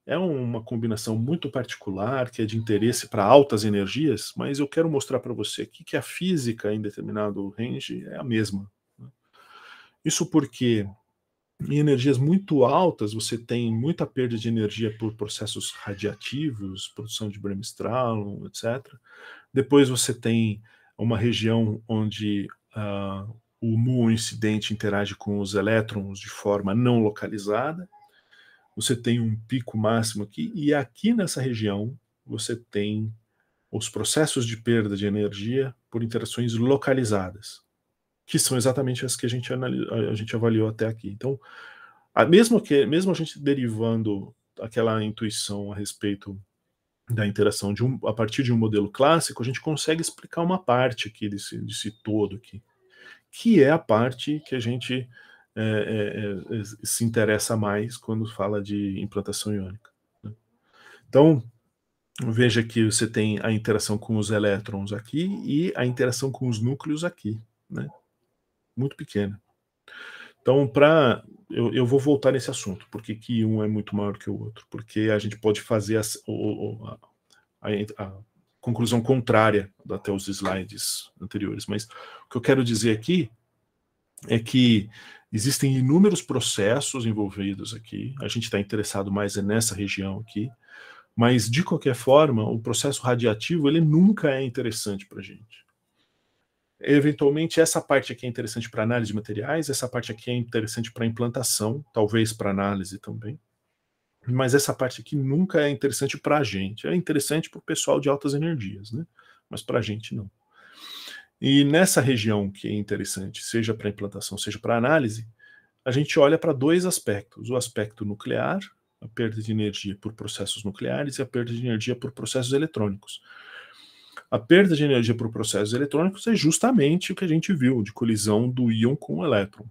É uma combinação muito particular, que é de interesse para altas energias, mas eu quero mostrar para você aqui que a física em determinado range é a mesma. Né? Isso porque em energias muito altas você tem muita perda de energia por processos radiativos, produção de bremsstrahlung, etc. Depois você tem uma região onde uh, o muon incidente interage com os elétrons de forma não localizada. Você tem um pico máximo aqui, e aqui nessa região você tem os processos de perda de energia por interações localizadas, que são exatamente as que a gente, a gente avaliou até aqui. Então, a, mesmo, que, mesmo a gente derivando aquela intuição a respeito da interação de um, a partir de um modelo clássico, a gente consegue explicar uma parte aqui desse, desse todo aqui, que é a parte que a gente é, é, é, se interessa mais quando fala de implantação iônica. Né? Então, veja que você tem a interação com os elétrons aqui e a interação com os núcleos aqui, né? Muito pequena. Então, para eu, eu vou voltar nesse assunto, porque que um é muito maior que o outro, porque a gente pode fazer a, a, a conclusão contrária até os slides anteriores. Mas o que eu quero dizer aqui é que existem inúmeros processos envolvidos aqui. A gente está interessado mais nessa região aqui, mas de qualquer forma, o processo radiativo ele nunca é interessante para a gente. Eventualmente, essa parte aqui é interessante para análise de materiais, essa parte aqui é interessante para implantação, talvez para análise também. Mas essa parte aqui nunca é interessante para a gente. É interessante para o pessoal de altas energias, né? Mas para a gente não. E nessa região que é interessante, seja para implantação, seja para análise, a gente olha para dois aspectos: o aspecto nuclear, a perda de energia por processos nucleares, e a perda de energia por processos eletrônicos. A perda de energia por processos eletrônicos é justamente o que a gente viu de colisão do íon com o elétron.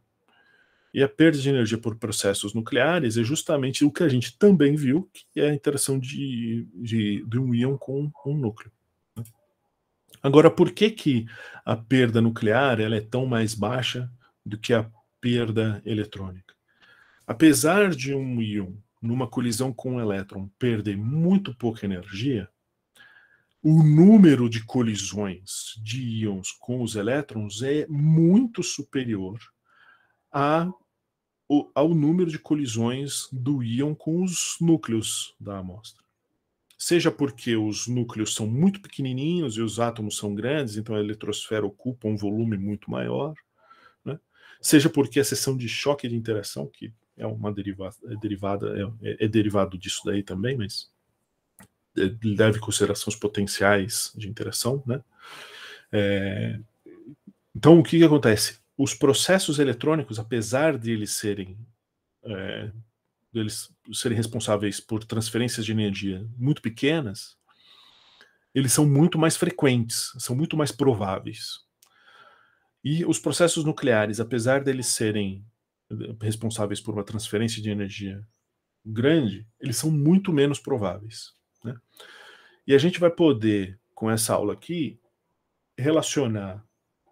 E a perda de energia por processos nucleares é justamente o que a gente também viu, que é a interação de, de, de um íon com um núcleo. Né? Agora, por que, que a perda nuclear ela é tão mais baixa do que a perda eletrônica? Apesar de um íon numa colisão com um elétron perder muito pouca energia, o número de colisões de íons com os elétrons é muito superior a, ao número de colisões do íon com os núcleos da amostra. Seja porque os núcleos são muito pequenininhos e os átomos são grandes, então a eletrosfera ocupa um volume muito maior, né? seja porque a seção de choque de interação, que é uma é derivada, é, é, é derivado disso daí também, mas ele leva em consideração os potenciais de interação, né? É, então, o que, que, acontece? Os processos eletrônicos, apesar de eles serem é, serem responsáveis por transferências de energia muito pequenas, eles são muito mais frequentes, são muito mais prováveis. E os processos nucleares, apesar de eles serem responsáveis por uma transferência de energia grande, eles são muito menos prováveis. Né? E a gente vai poder, com essa aula aqui, relacionar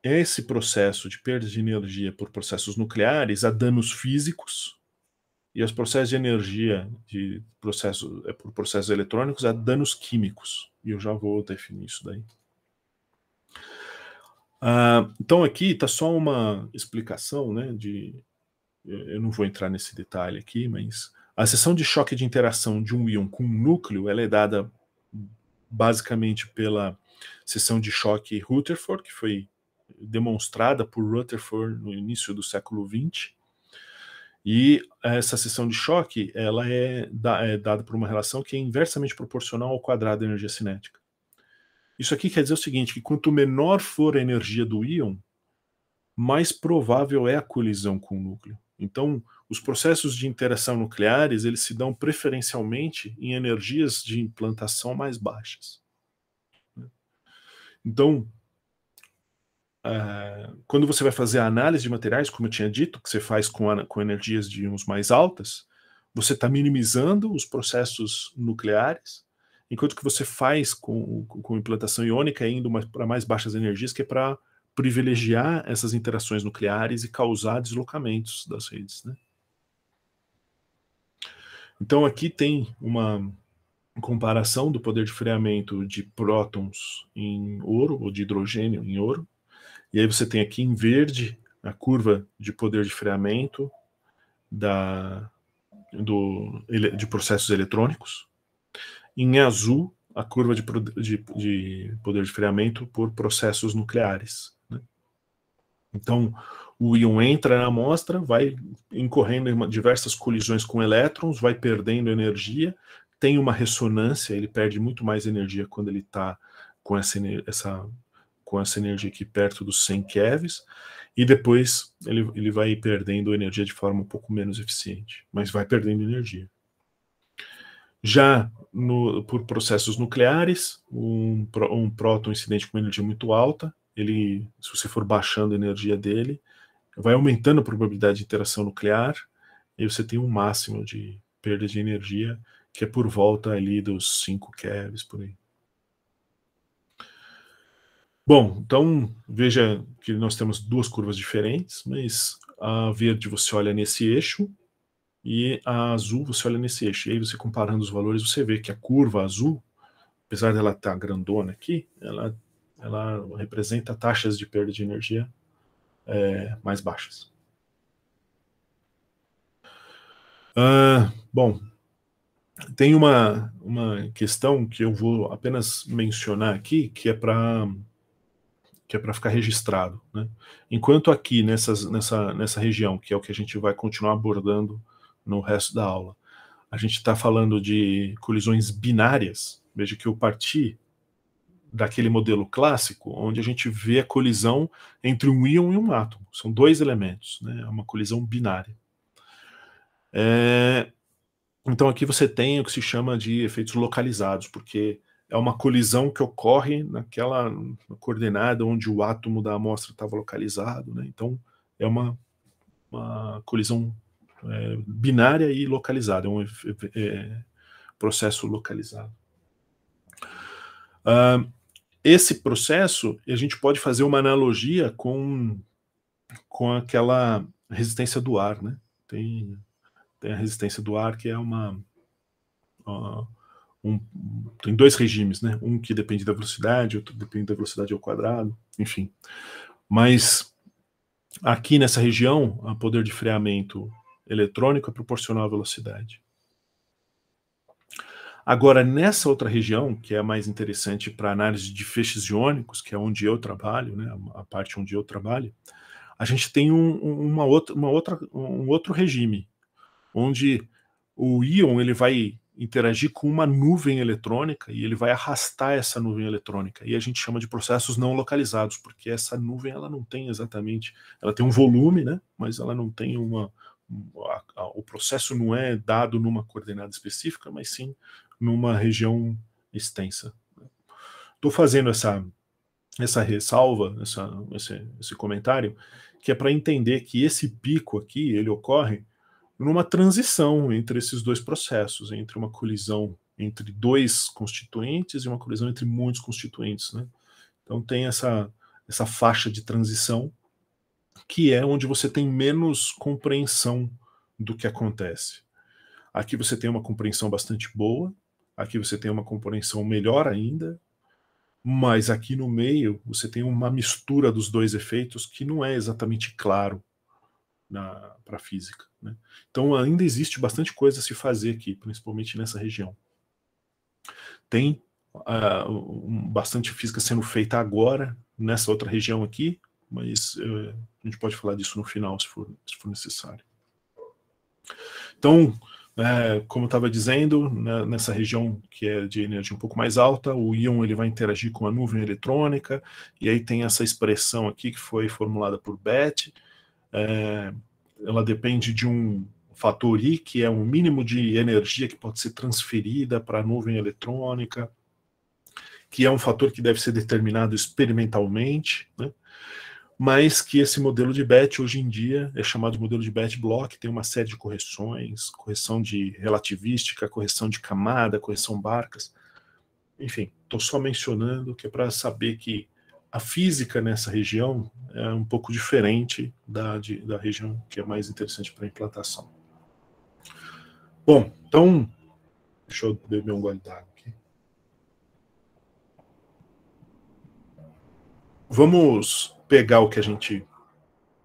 esse processo de perda de energia por processos nucleares a danos físicos e os processos de energia de processo, é, por processos eletrônicos a danos químicos. E eu já vou definir isso daí. Ah, então aqui está só uma explicação, né, de eu não vou entrar nesse detalhe aqui, mas a seção de choque de interação de um íon com um núcleo ela é dada basicamente pela seção de choque Rutherford, que foi demonstrada por Rutherford no início do século XX. E essa seção de choque ela é, da, é dada por uma relação que é inversamente proporcional ao quadrado da energia cinética. Isso aqui quer dizer o seguinte, que quanto menor for a energia do íon, mais provável é a colisão com o núcleo. Então, os processos de interação nucleares eles se dão preferencialmente em energias de implantação mais baixas. Né? Então, uh, quando você vai fazer a análise de materiais, como eu tinha dito, que você faz com, a, com energias de íons mais altas, você está minimizando os processos nucleares, enquanto que você faz com, com implantação iônica indo para mais baixas energias, que é para privilegiar essas interações nucleares e causar deslocamentos das redes. Né? Então aqui tem uma comparação do poder de freamento de prótons em ouro ou de hidrogênio em ouro. E aí você tem aqui em verde a curva de poder de freamento da, do, de processos eletrônicos. Em azul, a curva de, de, de, poder de freamento por processos nucleares. Então, o íon entra na amostra, vai incorrendo em diversas colisões com elétrons, vai perdendo energia, tem uma ressonância, ele perde muito mais energia quando ele está com essa, essa, com essa energia aqui perto dos 100 keVs, e depois ele, ele vai perdendo energia de forma um pouco menos eficiente, mas vai perdendo energia. Já no, por processos nucleares, um, um próton incidente com energia muito alta ele, se você for baixando a energia dele, vai aumentando a probabilidade de interação nuclear e você tem um máximo de perda de energia que é por volta ali dos 5 keVs por aí. Bom, então veja que nós temos duas curvas diferentes, mas a verde você olha nesse eixo e a azul você olha nesse eixo. E aí você comparando os valores, você vê que a curva azul, apesar dela estar tá grandona aqui, ela ela representa taxas de perda de energia é, mais baixas. Ah, bom, tem uma, uma questão que eu vou apenas mencionar aqui, que é para que é para ficar registrado. Né? Enquanto aqui nessas, nessa, nessa região, que é o que a gente vai continuar abordando no resto da aula, a gente está falando de colisões binárias, veja que eu parti daquele modelo clássico, onde a gente vê a colisão entre um íon e um átomo. São dois elementos, né? É uma colisão binária. É... Então aqui você tem o que se chama de efeitos localizados, porque é uma colisão que ocorre naquela coordenada onde o átomo da amostra estava localizado. Né? Então é uma, uma colisão é, binária e localizada, é um é, processo localizado. Uh, esse processo, a gente pode fazer uma analogia com, com aquela resistência do ar, né? Tem, tem a resistência do ar que é uma... um, tem dois regimes, né? Um que depende da velocidade, outro depende da velocidade ao quadrado, enfim. Mas aqui nessa região, o poder de freamento eletrônico é proporcional à velocidade. Agora, nessa outra região, que é a mais interessante para análise de feixes iônicos, que é onde eu trabalho, né, a parte onde eu trabalho, a gente tem um, uma outra, uma outra, um outro regime, onde o íon ele vai interagir com uma nuvem eletrônica e ele vai arrastar essa nuvem eletrônica. E a gente chama de processos não localizados, porque essa nuvem ela não tem exatamente, ela tem um volume, né, mas ela não tem uma, o processo não é dado numa coordenada específica, mas sim numa região extensa. Estou fazendo essa, essa ressalva, essa, esse, esse comentário, que é para entender que esse pico aqui ele ocorre numa transição entre esses dois processos, entre uma colisão entre dois constituintes e uma colisão entre muitos constituintes. Né? Então tem essa, essa faixa de transição que é onde você tem menos compreensão do que acontece. Aqui você tem uma compreensão bastante boa, Aqui você tem uma compreensão melhor ainda, mas aqui no meio você tem uma mistura dos dois efeitos que não é exatamente claro para a física. Né? Então ainda existe bastante coisa a se fazer aqui, principalmente nessa região. Tem uh, bastante física sendo feita agora nessa outra região aqui, mas uh, a gente pode falar disso no final, se for, se for necessário. Então, é, como estava dizendo, né, nessa região que é de energia um pouco mais alta, o íon ele vai interagir com a nuvem eletrônica, e aí tem essa expressão aqui que foi formulada por Beth. É, ela depende de um fator I, que é um mínimo de energia que pode ser transferida para a nuvem eletrônica, que é um fator que deve ser determinado experimentalmente, né? mas que esse modelo de BET hoje em dia é chamado de modelo de BET block, tem uma série de correções, correção de relativística, correção de camada, correção barcas Enfim, estou só mencionando que é para saber que a física nessa região é um pouco diferente da, de, da região que é mais interessante para implantação. Bom, então, deixa eu beber um gole d'água aqui. Vamos pegar o que a gente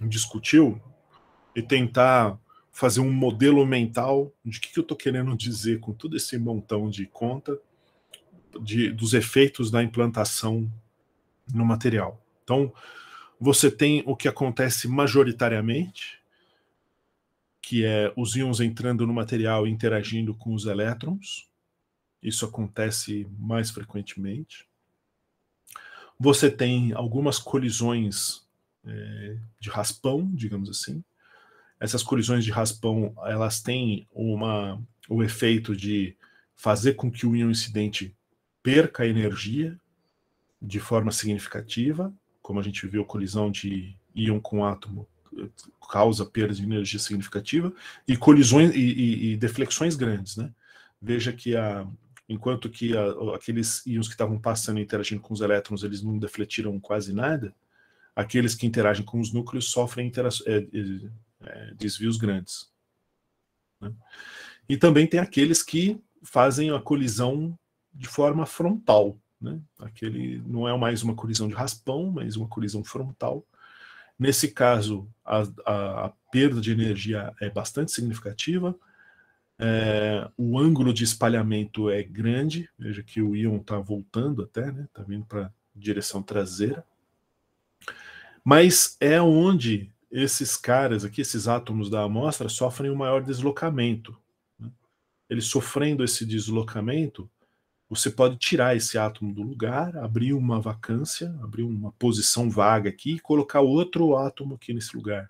discutiu e tentar fazer um modelo mental de que, que eu estou querendo dizer com todo esse montão de conta de, dos efeitos da implantação no material. Então, você tem o que acontece majoritariamente, que é os íons entrando no material e interagindo com os elétrons. Isso acontece mais frequentemente. Você tem algumas colisões é, de raspão, digamos assim. Essas colisões de raspão, elas têm uma, o efeito de fazer com que o íon incidente perca energia de forma significativa, como a gente viu, colisão de íon com átomo eh, causa perda de energia significativa e colisões e, e, e deflexões grandes, né? Veja que a, enquanto que a, aqueles íons que estavam passando e interagindo com os elétrons, eles não defletiram quase nada, aqueles que interagem com os núcleos sofrem é, é, é, desvios grandes. Né? E também tem aqueles que fazem a colisão de forma frontal. Né? Aquele não é mais uma colisão de raspão, mas uma colisão frontal. Nesse caso, a, a, a perda de energia é bastante significativa, é, o ângulo de espalhamento é grande, veja que o íon está voltando até, né? Está vindo para direção traseira. Mas é onde esses caras aqui, esses átomos da amostra, sofrem o um maior deslocamento. Né? Eles sofrendo esse deslocamento, você pode tirar esse átomo do lugar, abrir uma vacância, abrir uma posição vaga aqui e colocar outro átomo aqui nesse lugar.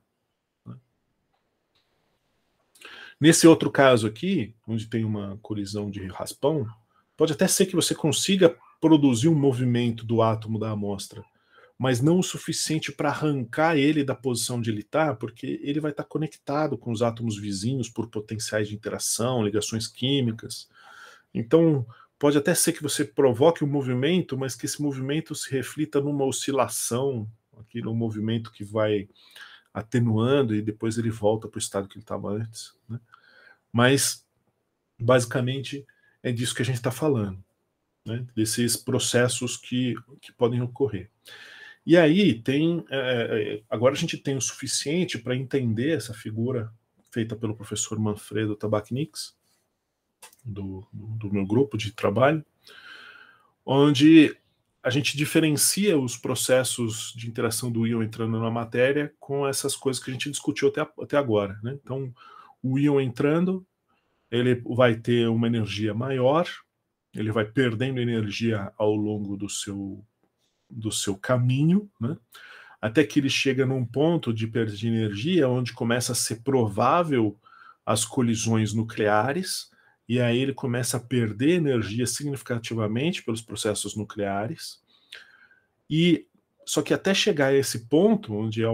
Nesse outro caso aqui, onde tem uma colisão de raspão, pode até ser que você consiga produzir um movimento do átomo da amostra, mas não o suficiente para arrancar ele da posição de ele está, porque ele vai estar tá conectado com os átomos vizinhos por potenciais de interação, ligações químicas. Então, pode até ser que você provoque um movimento, mas que esse movimento se reflita numa oscilação, aqui no é movimento que vai atenuando e depois ele volta para o estado que ele estava antes. Né? Mas, basicamente, é disso que a gente está falando, né? desses processos que, que podem ocorrer. E aí tem. É, é, é agora a gente tem o suficiente para entender essa figura feita pelo professor Manfredo Tabakniks do, do meu grupo de trabalho, onde a gente diferencia os processos de interação do íon entrando na matéria com essas coisas que a gente discutiu até, até agora. Né? Então, o íon entrando, ele vai ter uma energia maior, ele vai perdendo energia ao longo do seu, do seu caminho, né? até que ele chega num ponto de perda de energia onde começa a ser provável as colisões nucleares, e aí ele começa a perder energia significativamente pelos processos nucleares. E só que até chegar a esse ponto, onde é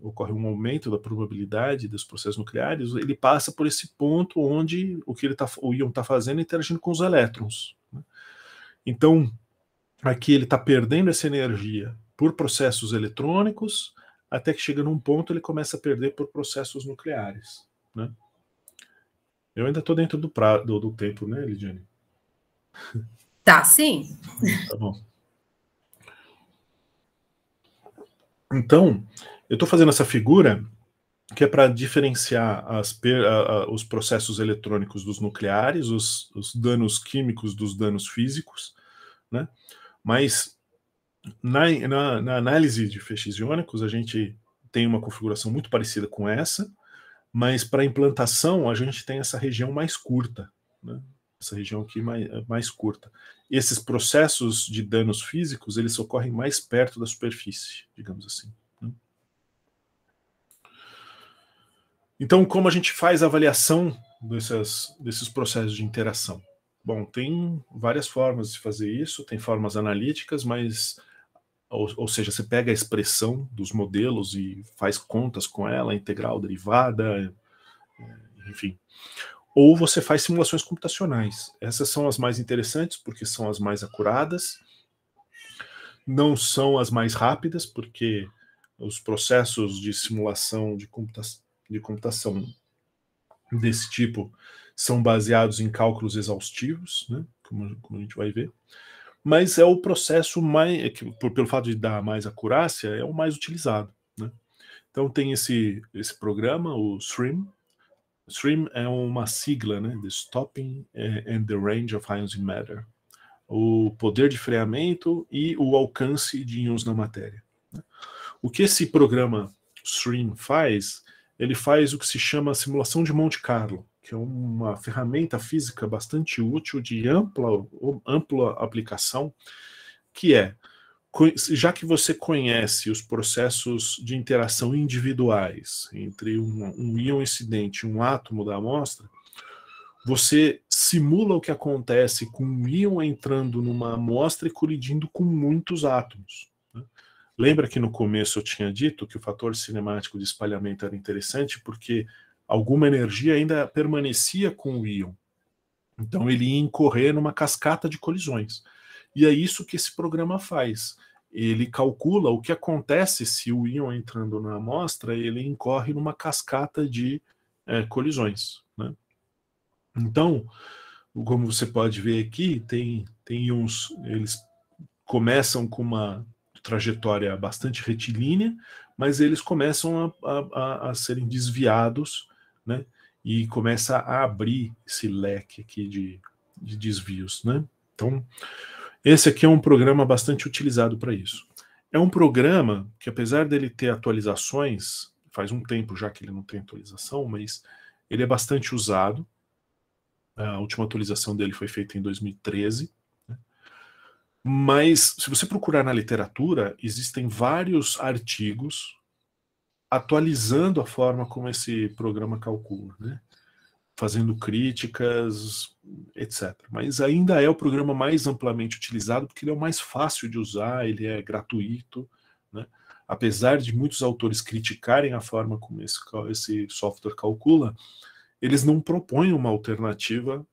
ocorre um aumento da probabilidade dos processos nucleares, ele passa por esse ponto onde o que ele tá, o íon está fazendo é interagindo com os elétrons. Né? Então, aqui ele está perdendo essa energia por processos eletrônicos, até que chega num ponto ele começa a perder por processos nucleares. Né? Eu ainda estou dentro do, pra, do, do tempo, né, Lidiane? Tá, sim. Tá bom. Então, eu estou fazendo essa figura que é para diferenciar as, a, a, os processos eletrônicos dos nucleares, os, os, danos químicos dos danos físicos, né? Mas na, na, na análise de feixes iônicos, a gente tem uma configuração muito parecida com essa, mas para implantação a gente tem essa região mais curta. Né? essa região aqui mais, é mais curta. Esses processos de danos físicos, eles ocorrem mais perto da superfície, digamos assim. Né? Então, como a gente faz a avaliação desses processos de interação? Bom, tem várias formas de fazer isso, tem formas analíticas, mas ou, ou, seja, você pega a expressão dos modelos e faz contas com ela, integral, derivada, é, enfim ou você faz simulações computacionais. Essas são as mais interessantes porque são as mais acuradas, não são as mais rápidas, porque os processos de simulação de, computa de computação desse tipo são baseados em cálculos exaustivos, né? como, como a gente vai ver. Mas é o processo mais, é que, por, pelo fato de dar mais acurácia, é o mais utilizado. Né? Então tem esse, esse programa, o SRIM, STREAM é uma sigla, né? The Stopping é, and the Range of Ions in Matter. O poder de freamento e o alcance de íons na matéria. O que esse programa STREAM faz, ele faz o que se chama simulação de Monte Carlo, que é uma ferramenta física bastante útil de ampla, ampla aplicação, que é já que você conhece os processos de interação individuais entre um, um íon incidente e um átomo da amostra, você simula o que acontece com um íon entrando numa amostra e colidindo com muitos átomos. Né? Lembra que no começo eu tinha dito que o fator cinemático de espalhamento era interessante porque alguma energia ainda permanecia com o íon. Então ele ia incorrer numa cascata de colisões. E é isso que esse programa faz. Ele calcula o que acontece se o íon entrando na amostra, ele incorre numa cascata de é, colisões. Né? Então, como você pode ver aqui, tem, tem uns, eles começam com uma trajetória bastante retilínea, mas eles começam a, a, a serem desviados, né? E começa a abrir esse leque aqui de, de desvios, né? Então, esse aqui é um programa bastante utilizado para isso. É um programa que, apesar dele ter atualizações, faz um tempo já que ele não tem atualização, mas ele é bastante usado. A última atualização dele foi feita em 2013. Né? Mas, se você procurar na literatura, existem vários artigos atualizando a forma como esse programa calcula. Né? fazendo críticas, etc. Mas ainda é o programa mais amplamente utilizado porque ele é o mais fácil de usar, ele é gratuito, né? apesar de muitos autores criticarem a forma como esse, esse software calcula, eles não propõem uma alternativa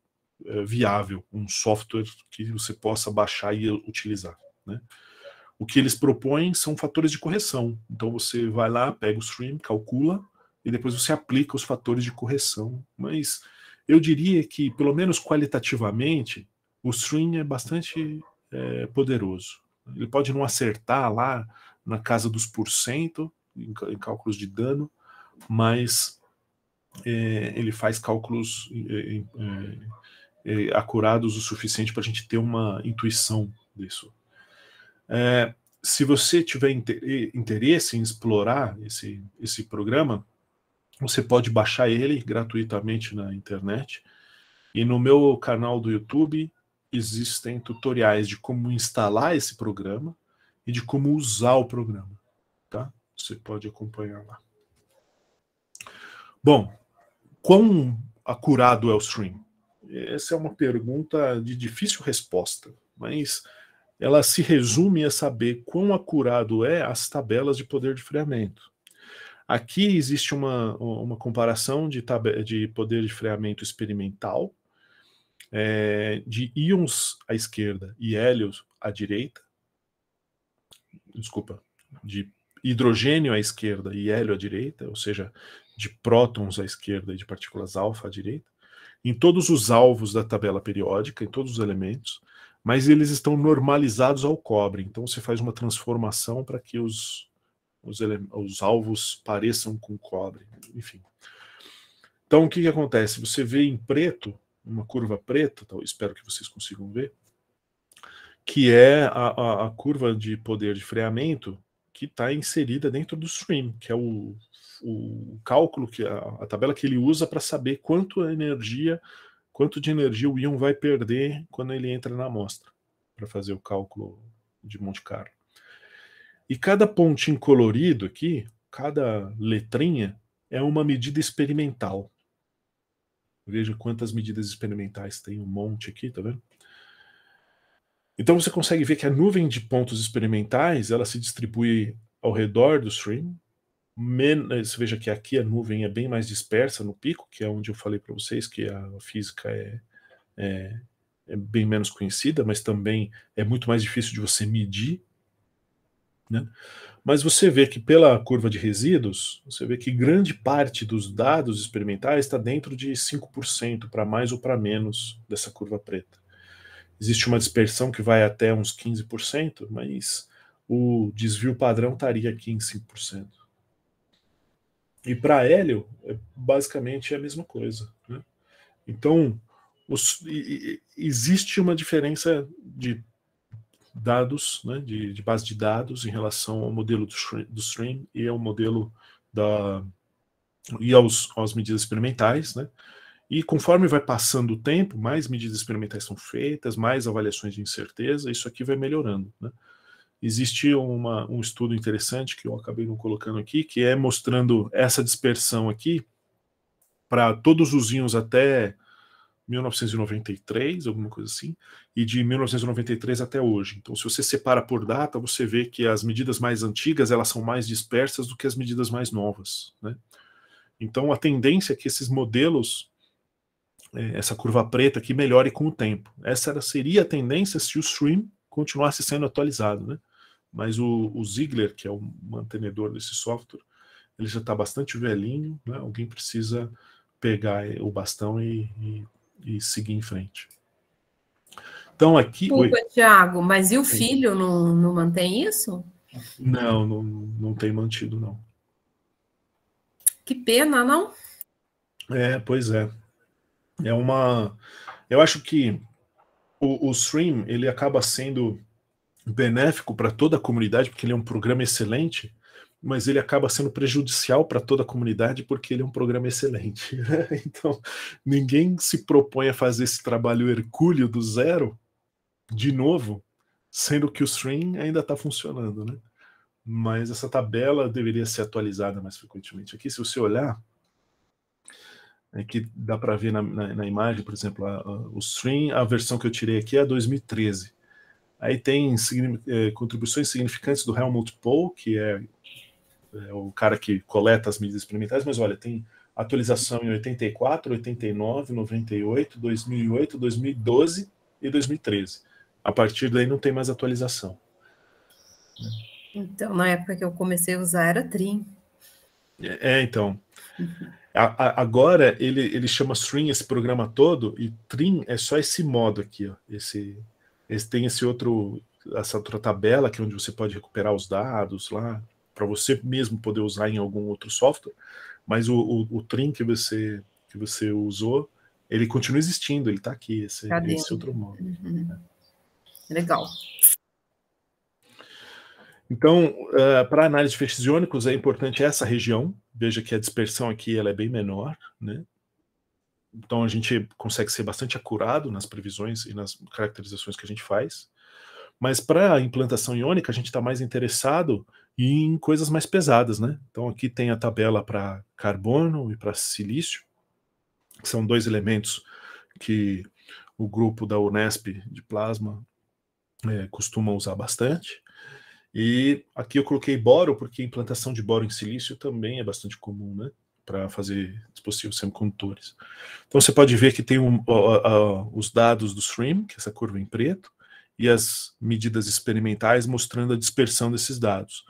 é, viável, um software que você possa baixar e utilizar. Né? O que eles propõem são fatores de correção. Então você vai lá, pega o stream, calcula, e depois você aplica os fatores de correção. Mas eu diria que, pelo menos qualitativamente, o string é bastante é, poderoso. Ele pode não acertar lá na casa dos porcento em, em cálculos de dano, mas é, ele faz cálculos é, é, é, acurados o suficiente para a gente ter uma intuição disso. É, se você tiver interesse em explorar esse, esse programa, você pode baixar ele gratuitamente na internet. E no meu canal do YouTube existem tutoriais de como instalar esse programa e de como usar o programa, tá? Você pode acompanhar lá. Bom, quão acurado é o stream? Essa é uma pergunta de difícil resposta, mas ela se resume a saber quão acurado é as tabelas de poder de freamento. Aqui existe uma, uma comparação de, de poder de freamento experimental é, de íons à esquerda e hélios à direita. Desculpa, de hidrogênio à esquerda e hélio à direita, ou seja, de prótons à esquerda e de partículas alfa à direita, em todos os alvos da tabela periódica, em todos os elementos, mas eles estão normalizados ao cobre. Então você faz uma transformação para que os, os, os alvos pareçam com cobre, enfim. Então, o que, que acontece? Você vê em preto, uma curva preta, então, espero que vocês consigam ver, que é a, a, a curva de poder de freamento que está inserida dentro do stream, que é o, o cálculo, que a, a tabela que ele usa para saber quanto energia, quanto de energia o íon vai perder quando ele entra na amostra, para fazer o cálculo de Monte Carlo. E cada pontinho colorido aqui, cada letrinha, é uma medida experimental. Veja quantas medidas experimentais tem, um monte aqui, tá vendo? Então você consegue ver que a nuvem de pontos experimentais, ela se distribui ao redor do stream. Menos, eh, veja que aqui a nuvem é bem mais dispersa no pico, que é onde eu falei para vocês que a física é, é, é bem menos conhecida, mas também é muito mais difícil de você medir né? Mas você vê que pela curva de resíduos, você vê que grande parte dos dados experimentais está dentro de 5% para mais ou para menos dessa curva preta. Existe uma dispersão que vai até uns 15%, mas o desvio padrão estaria aqui em 5%. E para Hélio, é basicamente a mesma coisa. Né? Então, os, e, existe uma diferença de dados, né, de, de, base de dados em relação ao modelo do, do stream e ao modelo da e aos, às medidas experimentais, né? E conforme vai passando o tempo, mais medidas experimentais são feitas, mais avaliações de incerteza, isso aqui vai melhorando, né? Existe uma, um estudo interessante que eu acabei não colocando aqui, que é mostrando essa dispersão aqui para todos os zinhos até 1993, alguma coisa assim, e de 1993 até hoje. Então, se você separa por data, você vê que as medidas mais antigas elas são mais dispersas do que as medidas mais novas. Né? Então, a tendência é que esses modelos, é, essa curva preta aqui, melhore com o tempo. Essa era, seria a tendência se o stream continuasse sendo atualizado. Né? Mas o, o Ziegler, que é o mantenedor desse software, ele já está bastante velhinho, né? alguém precisa pegar é, o bastão e, e e seguir em frente. Então aqui. Desculpa, Tiago, mas e o filho não, não mantém isso? Não, não, não tem mantido, não. Que pena, não? É, pois é. É uma. Eu acho que o, o stream ele acaba sendo benéfico para toda a comunidade, porque ele é um programa excelente, mas ele acaba sendo prejudicial para toda a comunidade porque ele é um programa excelente. Né? Então, ninguém se propõe a fazer esse trabalho hercúleo do zero de novo, sendo que o stream ainda está funcionando, né? Mas essa tabela deveria ser atualizada mais frequentemente. Aqui, se você olhar, aqui é dá para ver na, na, na, imagem, por exemplo, a, a, o stream, a versão que eu tirei aqui é a 2013. Aí tem signi, é, contribuições significantes do Helmut Pohl, que é é o cara que coleta as medidas experimentais, mas olha, tem atualização em 84, 89, 98, 2008, 2012 e 2013. A partir daí não tem mais atualização. Então, na época que eu comecei a usar era Trim. É, então. A, a, agora ele, ele chama String esse programa todo, e Trim é só esse modo aqui, ó. Esse, esse tem esse outro, essa outra tabela que é onde você pode recuperar os dados lá, para você mesmo poder usar em algum outro software, mas o, o, o, trim que você que você usou, ele continua existindo, ele está aqui, esse, tá esse é outro modo. Uhum. Legal. Então, uh, eh, para análise de feixes iônicos é importante essa região. Veja que a dispersão aqui ela é bem menor, né? Então a gente consegue ser bastante acurado nas previsões e nas caracterizações que a gente faz. Mas para a implantação iônica, a gente está mais interessado e em coisas mais pesadas, né? Então aqui tem a tabela para carbono e para silício, que são dois elementos que o grupo da Unesp de plasma é, costuma usar bastante. E aqui eu coloquei boro, porque a implantação de boro em silício também é bastante comum, né? Para fazer dispositivos semicondutores. Então você pode ver que tem um, os dados do stream, que é essa curva em preto, e as medidas experimentais mostrando a dispersão desses dados.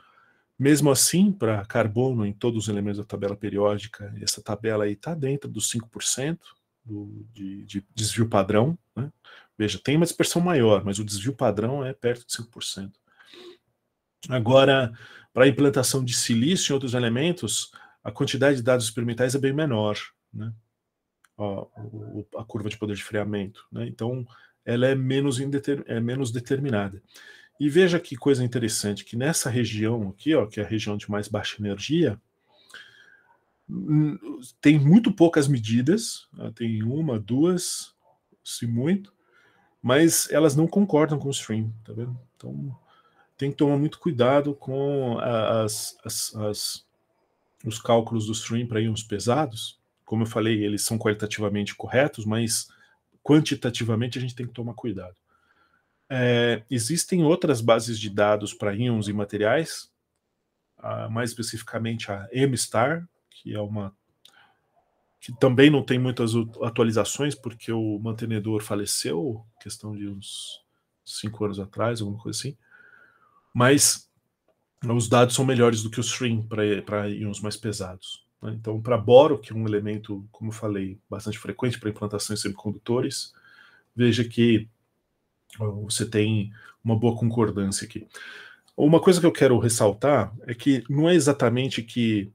Mesmo assim, para carbono em todos os elementos da tabela periódica, essa tabela aí está dentro dos 5% do, de, de desvio padrão. Né? Veja, tem uma dispersão maior, mas o desvio padrão é perto de 5%. Agora, para a implantação de silício em outros elementos, a quantidade de dados experimentais é bem menor, né? a, a curva de poder de freamento. Né? Então, ela é menos, é menos determinada. E veja que coisa interessante, que nessa região aqui, ó, que é a região de mais baixa energia, hum, tem muito poucas medidas, né, tem uma, duas, se muito, mas elas não concordam com o stream, tá vendo? Então tem que tomar muito cuidado com as, as, as os cálculos do stream para uns pesados. Como eu falei, eles são qualitativamente corretos, mas quantitativamente a gente tem que tomar cuidado. É, existem outras bases de dados para íons e materiais, a, ah, mais especificamente a MSTAR, que é uma que também não tem muitas atualizações, porque o mantenedor faleceu, questão de uns cinco anos atrás, alguma coisa assim. Mas os dados são melhores do que o stream para íons mais pesados. Né? Então, para boro, que é um elemento, como eu falei, bastante frequente para implantação em semicondutores, veja que você tem uma boa concordância aqui. Uma coisa que eu quero ressaltar é que não é exatamente que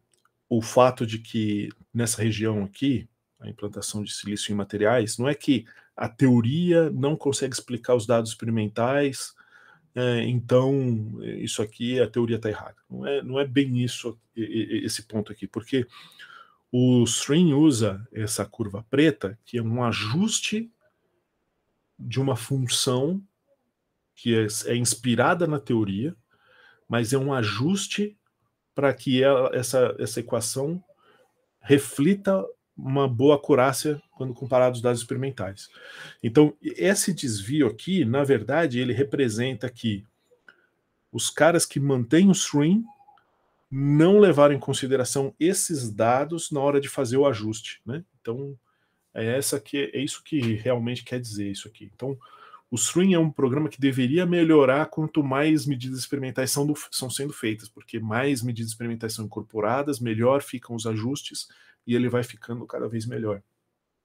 o fato de que nessa região aqui, a implantação de silício em materiais, não é que a teoria não consegue explicar os dados experimentais, é, então isso aqui, a teoria está errada. Não é, não é bem isso, esse ponto aqui, porque o String usa essa curva preta, que é um ajuste de uma função que é, é inspirada na teoria, mas é um ajuste para que ela, essa, essa equação reflita uma boa acurácia quando comparado aos dados experimentais. Então, esse desvio aqui, na verdade, ele representa que os caras que mantêm o stream não levaram em consideração esses dados na hora de fazer o ajuste, né? Então, é essa que é isso que realmente quer dizer isso aqui. Então, o Stream é um programa que deveria melhorar quanto mais medidas experimentais são, do, são sendo feitas, porque mais medidas experimentais são incorporadas, melhor ficam os ajustes e ele vai ficando cada vez melhor.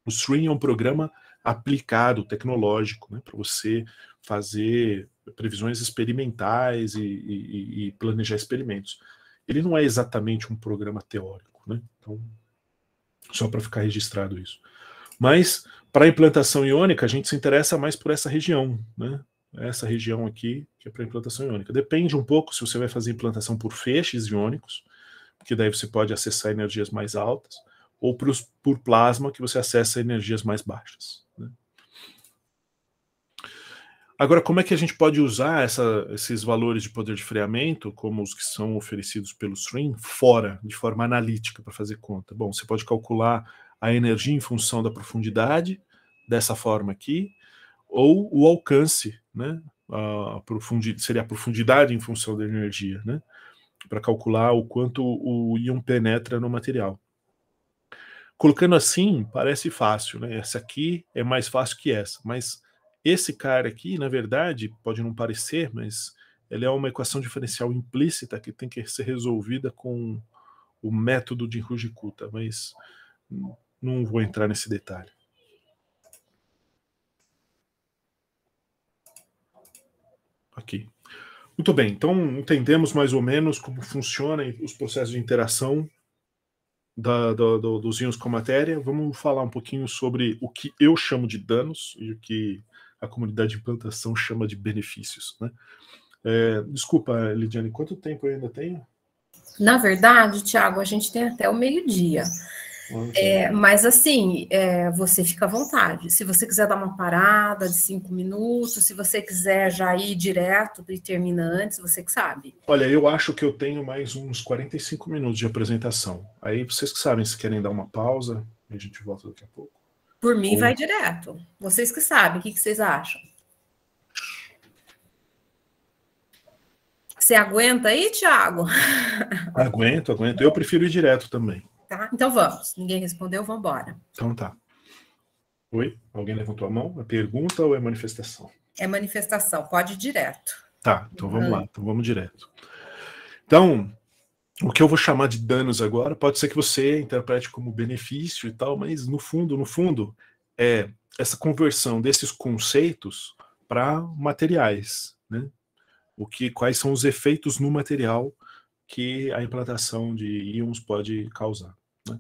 O Stream é um programa aplicado, tecnológico, né, para você fazer previsões experimentais e, e, e, planejar experimentos. Ele não é exatamente um programa teórico, né? Então, só para ficar registrado isso. Mas para a implantação iônica, a gente se interessa mais por essa região, né? Essa região aqui, que é para implantação iônica. Depende um pouco se você vai fazer implantação por feixes iônicos, que daí você pode acessar energias mais altas, ou por, por plasma, que você acessa energias mais baixas. Né? Agora, como é que a gente pode usar essa, esses valores de poder de freamento, como os que são oferecidos pelo stream, fora, de forma analítica, para fazer conta? Bom, você pode calcular a energia em função da profundidade, dessa forma aqui, ou o alcance, né? A profundidade, seria a profundidade em função da energia, né? Para calcular o quanto o íon penetra no material. Colocando assim, parece fácil, né? Essa aqui é mais fácil que essa, mas esse cara aqui, na verdade, pode não parecer, mas ela é uma equação diferencial implícita que tem que ser resolvida com o método de Ruji mas não vou entrar nesse detalhe. Aqui. Muito bem, então entendemos mais ou menos como funcionam os processos de interação da, do, do, dos íons com a matéria. Vamos falar um pouquinho sobre o que eu chamo de danos e o que a comunidade de implantação chama de benefícios. Né? É, desculpa, Lidiane, quanto tempo eu ainda tenho? Na verdade, Tiago, a gente tem até o meio-dia. É, mas assim, é, você fica à vontade. Se você quiser dar uma parada de cinco minutos, se você quiser já ir direto e terminar antes, você que sabe. Olha, eu acho que eu tenho mais uns 45 minutos de apresentação. Aí vocês que sabem se querem dar uma pausa, a gente volta daqui a pouco. Por mim, Ou... vai direto. Vocês que sabem, o que, que vocês acham? Você aguenta aí, Thiago? Aguento, aguento. Eu prefiro ir direto também tá? Então vamos. Ninguém respondeu, vamos embora. Então tá. Oi? Alguém levantou a mão? É pergunta ou é manifestação? É manifestação, pode ir direto. Tá, então vamos uhum. lá, então vamos direto. Então, o que eu vou chamar de danos agora pode ser que você interprete como benefício e tal, mas no fundo, no fundo, é essa conversão desses conceitos para materiais, né? O que, quais são os efeitos no material que a implantação de íons pode causar. Né?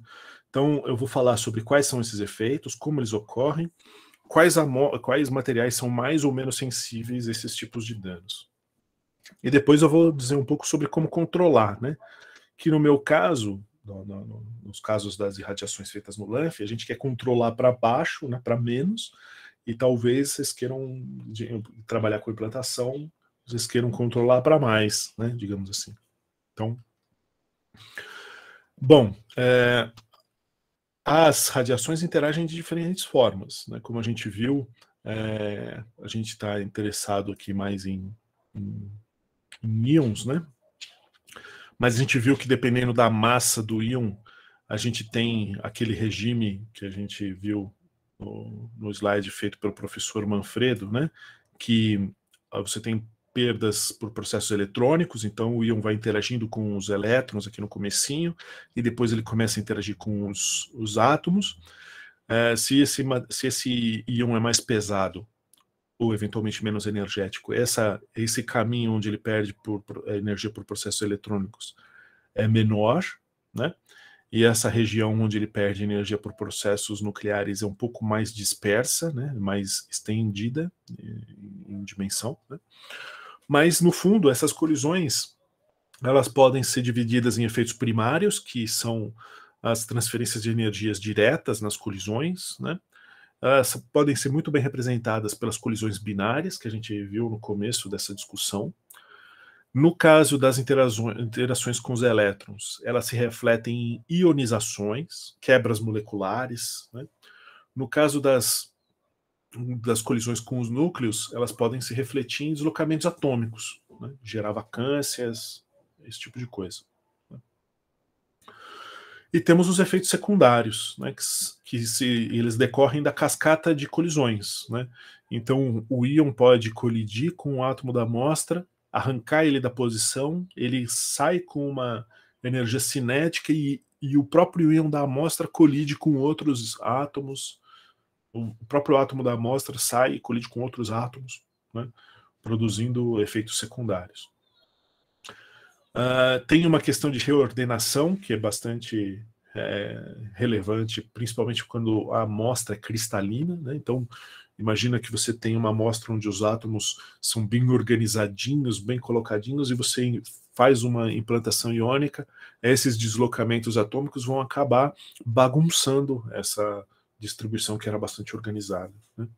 Então, eu vou falar sobre quais são esses efeitos, como eles ocorrem, quais, quais materiais são mais ou menos sensíveis a esses tipos de danos. E depois eu vou dizer um pouco sobre como controlar, né? Que no meu caso, no, no, nos casos das irradiações feitas no LANF, a gente quer controlar para baixo, né, para menos, e talvez vocês queiram de, trabalhar com implantação, vocês queiram controlar para mais, né, digamos assim. Então, bom, é, as radiações interagem de diferentes formas, né? Como a gente viu, é, a gente está interessado aqui mais em, em, em íons, né? Mas a gente viu que dependendo da massa do íon, a gente tem aquele regime que a gente viu no, no slide feito pelo professor Manfredo, né? Que você tem perdas por processos eletrônicos, então o íon vai interagindo com os elétrons aqui no comecinho, e depois ele começa a interagir com os, os átomos. É, se, esse, se esse íon é mais pesado, ou eventualmente menos energético, essa, esse caminho onde ele perde por, por, eh, energia por processos eletrônicos é menor, né? e essa região onde ele perde energia por processos nucleares é um pouco mais dispersa, né, mais estendida eh, em dimensão. Né? Mas, no fundo, essas colisões elas podem ser divididas em efeitos primários, que são as transferências de energias diretas nas colisões, né? Elas ah, podem ser muito bem representadas pelas colisões binárias, que a gente viu no começo dessa discussão. No caso das interações com os elétrons, elas se refletem em ionizações, quebras moleculares. Né? No caso das das colisões com os núcleos, elas podem se refletir em deslocamentos atômicos, né? gerar vacâncias, esse tipo de coisa. Né? E temos os efeitos secundários, né, que, que, se, eles decorrem da cascata de colisões. Né? Então, o íon pode colidir com o átomo da amostra, arrancar ele da posição, ele sai com uma energia cinética e, e o próprio íon da amostra colide com outros átomos o próprio átomo da amostra sai e colide com outros átomos, né, produzindo efeitos secundários. Uh, tem uma questão de reordenação que é bastante é, relevante, principalmente quando a amostra é cristalina. Né? Então, imagina que você tem uma amostra onde os átomos são bem organizadinhos, bem colocadinhos, e você faz uma implantação iônica, esses deslocamentos atômicos vão acabar bagunçando essa distribuição que era bastante organizada. Né?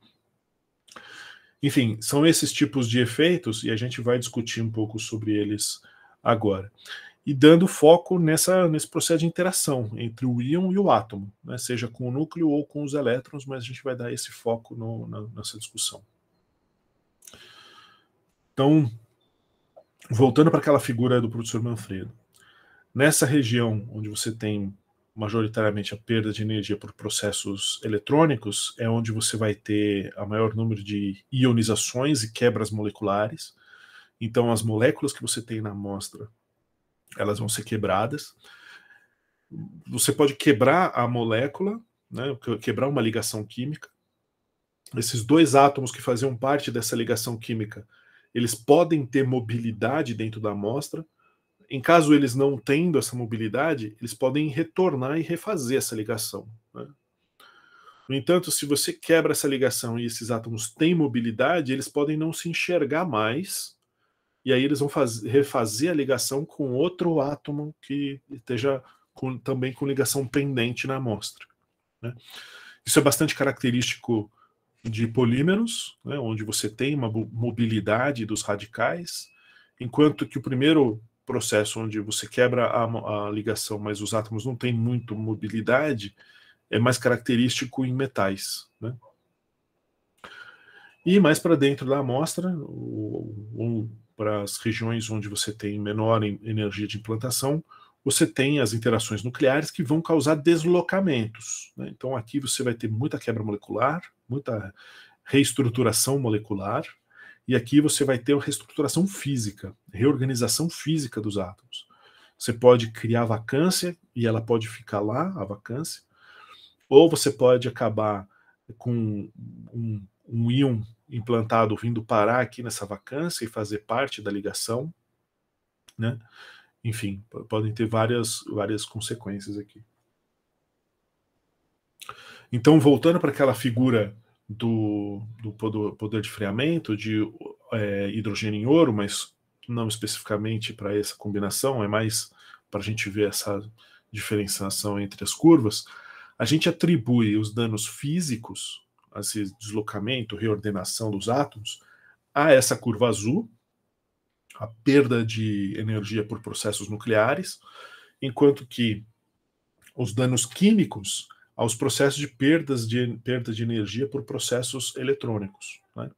Enfim, são esses tipos de efeitos e a gente vai discutir um pouco sobre eles agora. E dando foco nessa, nesse processo de interação entre o íon e o átomo, né? seja com o núcleo ou com os elétrons, mas a gente vai dar esse foco no, na, nessa discussão. Então, voltando para aquela figura do professor Manfredo, nessa região onde você tem majoritariamente a perda de energia por processos eletrônicos, é onde você vai ter a maior número de ionizações e quebras moleculares. Então, as moléculas que você tem na amostra, elas vão ser quebradas. Você pode quebrar a molécula, né, quebrar uma ligação química. Esses dois átomos que faziam parte dessa ligação química, eles podem ter mobilidade dentro da amostra, em caso eles não tendo essa mobilidade, eles podem retornar e refazer essa ligação. Né? No entanto, se você quebra essa ligação e esses átomos têm mobilidade, eles podem não se enxergar mais, e aí eles vão faz, refazer a ligação com outro átomo que esteja com, também com ligação pendente na amostra. Né? Isso é bastante característico de polímeros, né, onde você tem uma mobilidade dos radicais, enquanto que o primeiro processo onde você quebra a, a ligação, mas os átomos não têm muito mobilidade, é mais característico em metais. Né? E mais para dentro da amostra, ou, para as regiões onde você tem menor energia de implantação, você tem as interações nucleares que vão causar deslocamentos. Né? Então aqui você vai ter muita quebra molecular, muita reestruturação molecular, e aqui você vai ter uma reestruturação física, reorganização física dos átomos. Você pode criar vacância e ela pode ficar lá, a vacância, ou você pode acabar com um, um íon implantado vindo parar aqui nessa vacância e fazer parte da ligação, né? Enfim, podem ter várias, várias consequências aqui. Então, voltando para aquela figura do, do poder de freamento de é, hidrogênio em ouro, mas não especificamente para essa combinação, é mais para a gente ver essa diferenciação entre as curvas, a gente atribui os danos físicos, esse deslocamento, reordenação dos átomos, a essa curva azul, a perda de energia por processos nucleares, enquanto que os danos químicos aos processos de perdas de, perda de energia por processos eletrônicos. Né?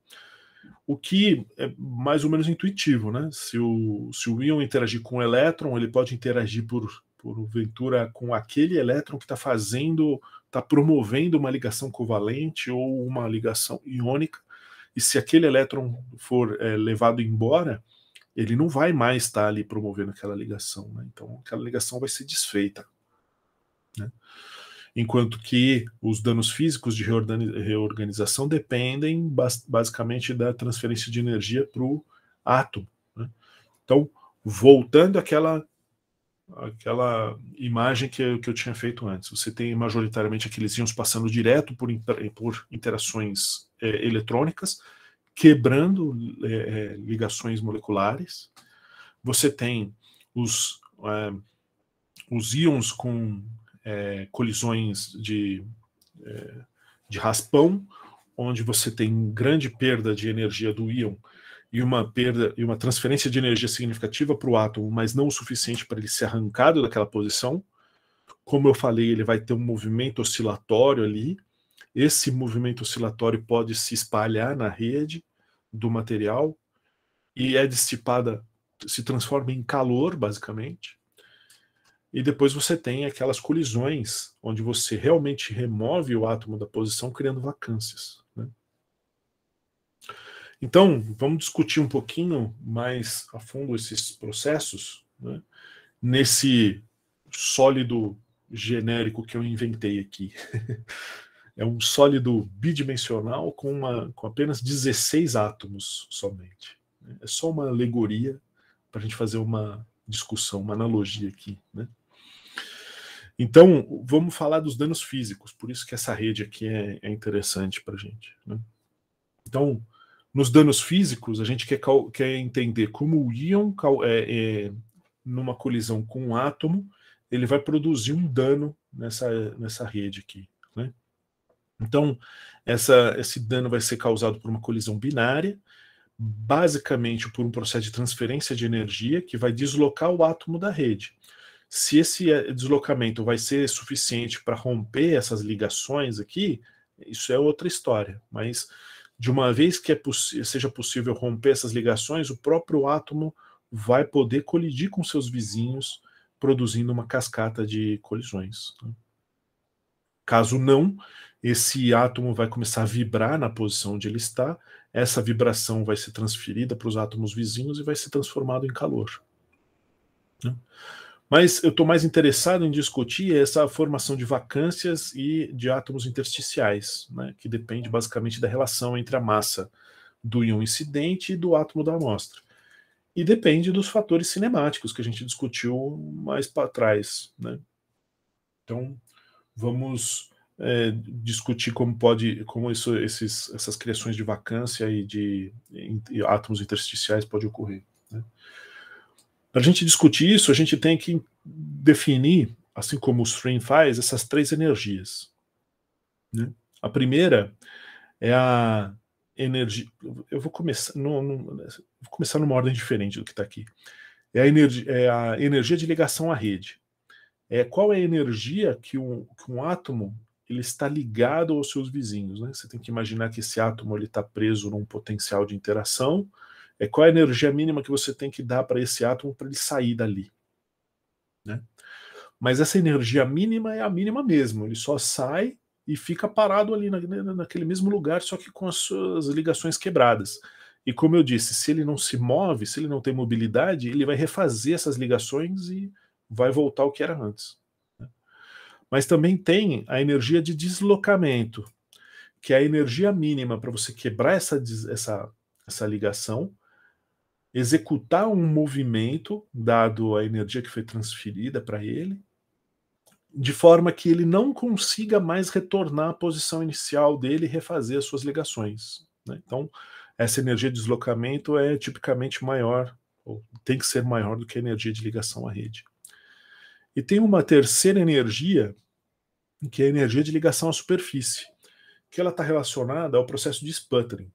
O que é mais ou menos intuitivo, né? Se o, se o íon interagir com o elétron, ele pode interagir por, por ventura com aquele elétron que está fazendo, está promovendo uma ligação covalente ou uma ligação iônica. E se aquele elétron for é, levado embora, ele não vai mais estar tá ali promovendo aquela ligação. Né? Então, aquela ligação vai ser desfeita. Né? enquanto que os danos físicos de reorganização dependem bas basicamente da transferência de energia para o átomo. Né? Então, voltando àquela, àquela imagem que eu, que eu tinha feito antes, você tem majoritariamente aqueles íons passando direto por, por interações é, eletrônicas, quebrando é, é, ligações moleculares. Você tem os, é, os íons com é, colisões de, é, de raspão, onde você tem grande perda de energia do íon e uma perda e uma transferência de energia significativa para o átomo, mas não o suficiente para ele ser arrancado daquela posição. Como eu falei, ele vai ter um movimento oscilatório ali. Esse movimento oscilatório pode se espalhar na rede do material e é dissipada, se transforma em calor, basicamente. E depois você tem aquelas colisões, onde você realmente remove o átomo da posição, criando vacâncias. Né? Então, vamos discutir um pouquinho mais a fundo esses processos, né? nesse sólido genérico que eu inventei aqui. é um sólido bidimensional com, uma, com apenas 16 átomos somente. Né? É só uma alegoria para a gente fazer uma discussão, uma analogia aqui. Né? Então, vamos falar dos danos físicos, por isso que essa rede aqui é, é interessante para a gente. Né? Então, nos danos físicos, a gente quer, quer entender como o íon, é, é, numa colisão com um átomo, ele vai produzir um dano nessa, nessa rede aqui. Né? Então, essa, esse dano vai ser causado por uma colisão binária, basicamente por um processo de transferência de energia que vai deslocar o átomo da rede se esse eh, deslocamento vai ser suficiente para romper essas ligações aqui, isso é outra história. Mas de uma vez que é seja possível romper essas ligações, o próprio átomo vai poder colidir com seus vizinhos, produzindo uma cascata de colisões. Né? Caso não, esse átomo vai começar a vibrar na posição onde ele está, essa vibração vai ser transferida para os átomos vizinhos e vai ser transformado em calor. Né? Mas eu estou mais interessado em discutir essa formação de vacâncias e de átomos intersticiais, né, que depende basicamente da relação entre a massa do íon incidente e do átomo da amostra. E depende dos fatores cinemáticos que a gente discutiu mais para trás. Né? Então, vamos é, discutir como pode, como isso, esses, essas criações de vacância e de e átomos intersticiais podem ocorrer. Né? Para a gente discutir isso, a gente tem que definir, assim como o Stream faz, essas três energias. Né? A primeira é a energia. Eu vou começar, no, no, vou começar numa ordem diferente do que está aqui. É a, energia, é a energia de ligação à rede. É qual é a energia que um, que um átomo ele está ligado aos seus vizinhos. Né? Você tem que imaginar que esse átomo está preso num potencial de interação é qual é a energia mínima que você tem que dar para esse átomo para ele sair dali. Né? Mas essa energia mínima é a mínima mesmo, ele só sai e fica parado ali na, naquele mesmo lugar, só que com as suas ligações quebradas. E como eu disse, se ele não se move, se ele não tem mobilidade, ele vai refazer essas ligações e vai voltar ao que era antes. Né? Mas também tem a energia de deslocamento, que é a energia mínima para você quebrar essa, essa, essa ligação executar um movimento, dado a energia que foi transferida para ele, de forma que ele não consiga mais retornar à posição inicial dele e refazer as suas ligações. Né? Então, essa energia de deslocamento é tipicamente maior, ou tem que ser maior do que a energia de ligação à rede. E tem uma terceira energia, que é a energia de ligação à superfície, que ela está relacionada ao processo de sputtering.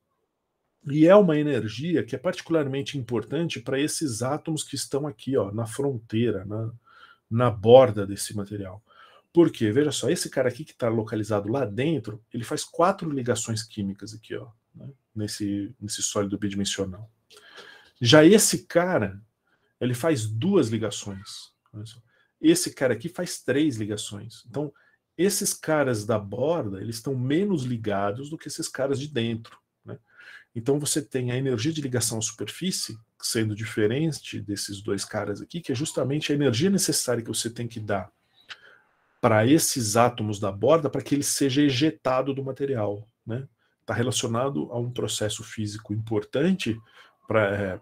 E é uma energia que é particularmente importante para esses átomos que estão aqui, ó, na fronteira, na, na borda desse material. Por quê? Veja só, esse cara aqui que está localizado lá dentro, ele faz quatro ligações químicas aqui, ó, né? nesse, nesse sólido bidimensional. Já esse cara, ele faz duas ligações. Esse cara aqui faz três ligações. Então, esses caras da borda, eles estão menos ligados do que esses caras de dentro. Então você tem a energia de ligação à superfície, sendo diferente desses dois caras aqui, que é justamente a energia necessária que você tem que dar para esses átomos da borda para que ele seja ejetado do material. Está né? Tá relacionado a um processo físico importante para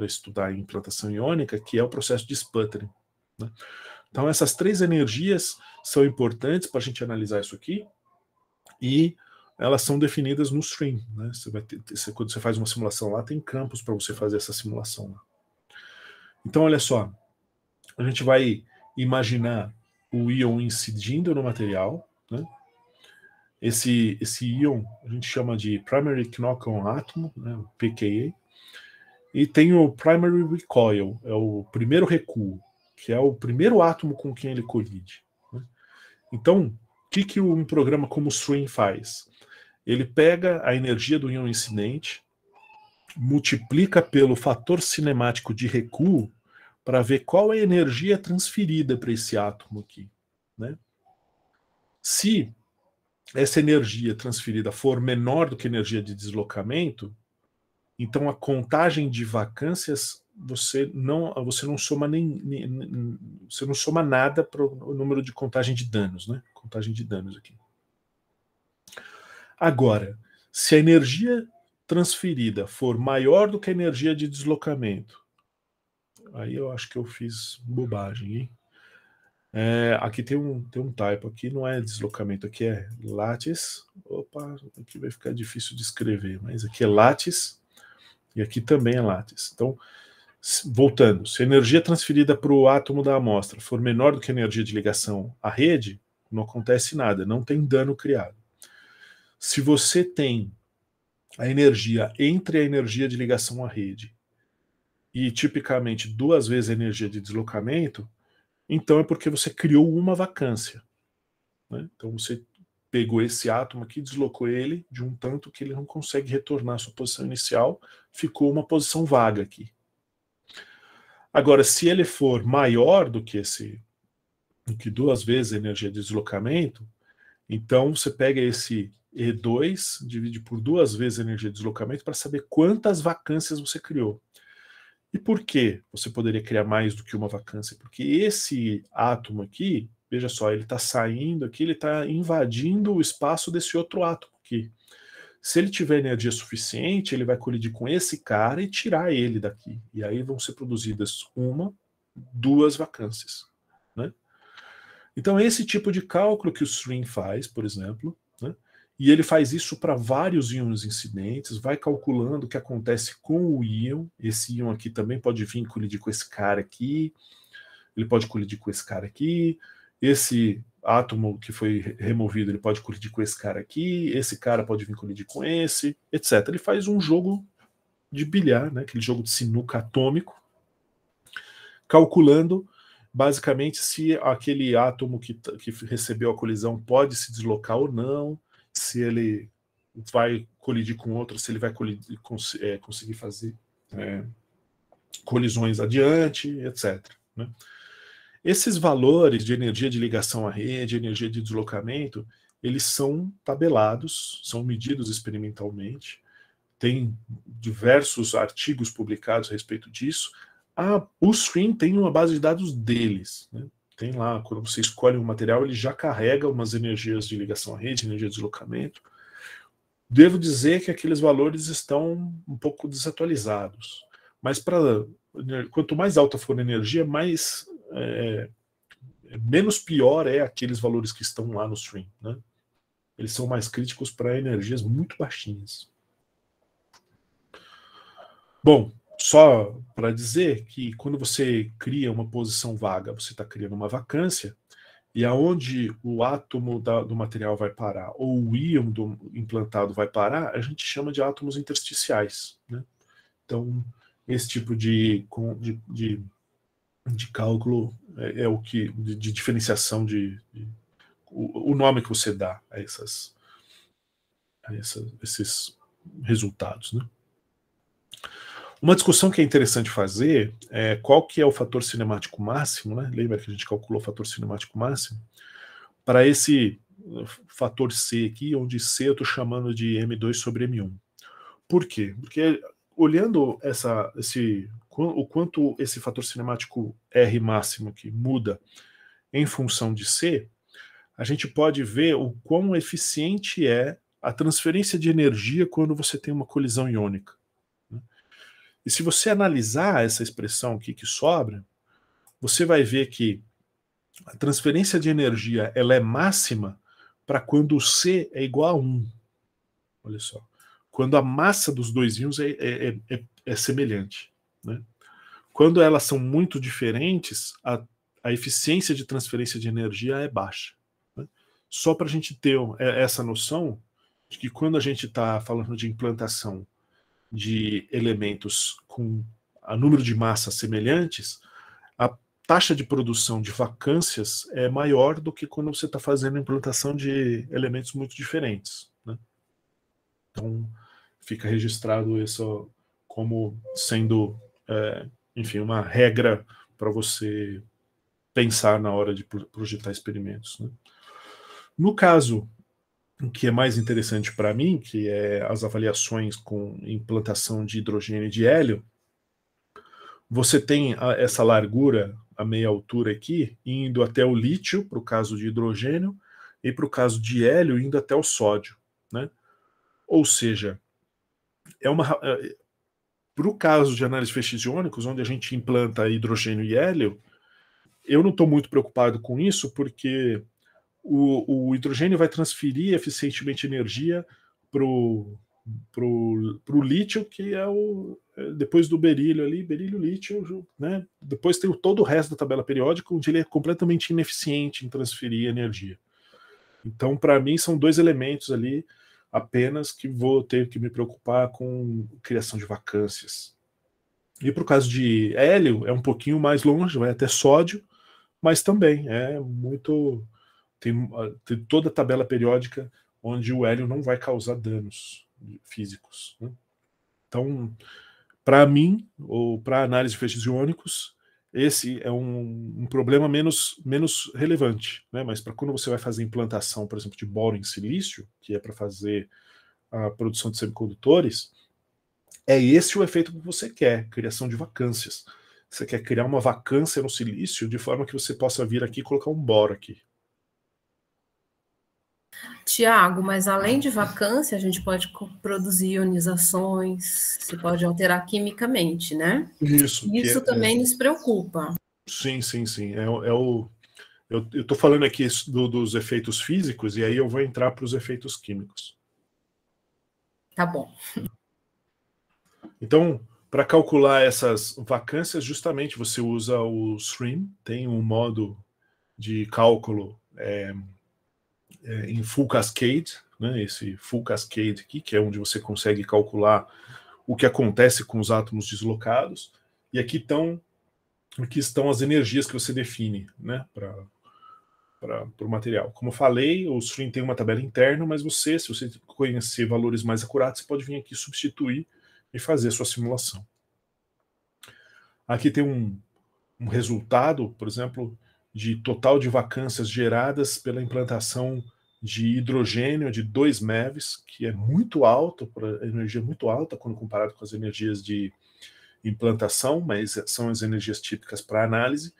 é, estudar a implantação iônica, que é o processo de sputtering. Né? Então, essas três energias são importantes para a gente analisar isso aqui. E elas são definidas no stream. Né? Você vai ter, você, quando você faz uma simulação lá, tem campos para você fazer essa simulação lá. Então, olha só, a gente vai imaginar o íon incidindo no material, né? Esse, esse íon a gente chama de primary knock-on atom, né, PKA, e tem o primary recoil, é o primeiro recuo, que é o primeiro átomo com quem ele colide. Né? Então, o que, que um programa como o Swing faz? ele pega a energia do íon incidente, multiplica pelo fator cinemático de recuo para ver qual é a energia transferida para esse átomo aqui. Né? Se essa energia transferida for menor do que a energia de deslocamento, então a contagem de vacâncias você não você não soma nem, nem você não soma nada para o número de contagem de danos, né? Contagem de danos aqui. Agora, se a energia transferida for maior do que a energia de deslocamento, aí eu acho que eu fiz bobagem, hein? É, aqui tem um, tem um typo aqui, não é deslocamento, aqui é látis. Opa, aqui vai ficar difícil de escrever, mas aqui é látis e aqui também é látis. Então, voltando, se a energia transferida para o átomo da amostra for menor do que a energia de ligação à rede, não acontece nada, não tem dano criado. Se você tem a energia entre a energia de ligação à rede e tipicamente duas vezes a energia de deslocamento, então é porque você criou uma vacância. Né? Então você pegou esse átomo aqui, deslocou ele de um tanto que ele não consegue retornar à sua posição inicial, ficou uma posição vaga aqui. Agora, se ele for maior do que esse, do que duas vezes a energia de deslocamento, então você pega esse e2 divide por duas vezes a energia de deslocamento para saber quantas vacâncias você criou. E por que você poderia criar mais do que uma vacância? Porque esse átomo aqui, veja só, ele está saindo aqui, ele está invadindo o espaço desse outro átomo aqui. Se ele tiver energia suficiente, ele vai colidir com esse cara e tirar ele daqui. E aí vão ser produzidas uma, duas vacâncias. Né? Então, esse tipo de cálculo que o String faz, por exemplo, e ele faz isso para vários íons incidentes, vai calculando o que acontece com o íon. Esse íon aqui também pode vir colidir com esse cara aqui, ele pode colidir com esse cara aqui, esse átomo que foi removido, ele pode colidir com esse cara aqui, esse cara pode vir colidir com esse, etc. Ele faz um jogo de bilhar, né, aquele jogo de sinuca atômico, calculando basicamente se aquele átomo que, que recebeu a colisão pode se deslocar ou não, se ele vai colidir com outro, se ele vai colidir, cons é, conseguir fazer é, colisões adiante, etc. Né? Esses valores de energia de ligação à rede, energia de deslocamento, eles são tabelados, são medidos experimentalmente, tem diversos artigos publicados a respeito disso. A, o Stream tem uma base de dados deles, né? tem lá, quando você escolhe um material, ele já carrega umas energias de ligação à rede, energia de deslocamento. Devo dizer que aqueles valores estão um pouco desatualizados, mas para né, quanto mais alta for a energia, mais é, é, menos pior é aqueles valores que estão lá no stream, né? Eles são mais críticos para energias muito baixinhas. Bom, só para dizer que quando você cria uma posição vaga, você está criando uma vacância, e aonde o átomo da, do material vai parar, ou o íon do implantado vai parar, a gente chama de átomos intersticiais. Né? Então, esse tipo de, de, de, de cálculo é, é, o que. de, de diferenciação de. O, o, nome que você dá a, essas, a essa, esses resultados. Né? Uma discussão que é interessante fazer é qual que é o fator cinemático máximo, né? Lembra que a gente calculou o fator cinemático máximo? Para esse eh, fator C aqui, onde C eu estou chamando de M2 sobre M1. Por quê? Porque olhando essa, esse, o quanto esse fator cinemático R máximo que muda em função de C, a gente pode ver o quão eficiente é a transferência de energia quando você tem uma colisão iônica. E se você analisar essa expressão aqui que sobra, você vai ver que a transferência de energia ela é máxima para quando o C é igual a 1. Olha só. Quando a massa dos dois íons é, é, é, é, é semelhante. Né? Quando elas são muito diferentes, a, a eficiência de transferência de energia é baixa. Né? Só para a gente ter é, essa noção de que quando a gente está falando de implantação de elementos com a número de massas semelhantes, a taxa de produção de vacâncias é maior do que quando você está fazendo implantação de elementos muito diferentes. Né? Então, fica registrado isso como sendo, é, enfim, uma regra para você pensar na hora de projetar experimentos. Né? No caso o que é mais interessante para mim, que é as avaliações com implantação de hidrogênio e de hélio, você tem a, essa largura a meia altura aqui, indo até o lítio, para o caso de hidrogênio, e para o caso de hélio, indo até o sódio. Né? Ou seja, é uma. Para é, o caso de análise feixiônicos, onde a gente implanta hidrogênio e hélio, eu não estou muito preocupado com isso, porque o, o hidrogênio vai transferir eficientemente energia para o pro, lítio, que é o depois do berílio ali, berílio lítio, né? Depois tem o, todo o resto da tabela periódica, onde ele é completamente ineficiente em transferir energia. Então, para mim, são dois elementos ali apenas que vou ter que me preocupar com criação de vacâncias. E para o caso de hélio, é um pouquinho mais longe, vai até sódio, mas também é muito tem, ah, tem toda a tabela periódica onde o hélio não vai causar danos físicos. Né? Então, para mim, ou para análise de feixes iônicos, esse é um, um, problema menos, menos relevante, né? Mas para quando você vai fazer implantação, por exemplo, de boro em silício, que é para fazer a produção de semicondutores, é esse o efeito que você quer, criação de vacâncias. Você quer criar uma vacância no silício de forma que você possa vir aqui e colocar um boro aqui. Tiago, mas além de vacância, a gente pode produzir ionizações, se pode alterar quimicamente, né? Isso. Isso é, também é... nos preocupa. Sim, sim, sim. É, é o, eu estou falando aqui do, dos efeitos físicos e aí eu vou entrar para os efeitos químicos. Tá bom. Então, para calcular essas vacâncias, justamente você usa o SRIM, tem um modo de cálculo é, é, em Full Cascade, né, esse Full Cascade aqui, que é onde você consegue calcular o que acontece com os átomos deslocados, e aqui estão, aqui estão as energias que você define né, para o material. Como eu falei, o stream tem uma tabela interna, mas você, se você conhecer valores mais acurados, você pode vir aqui substituir e fazer a sua simulação. Aqui tem um, um resultado, por exemplo, de total de vacâncias geradas pela implantação de hidrogênio de 2 MeVs, que é muito alto, para energia muito alta quando comparado com as energias de implantação, mas são as energias típicas para análise.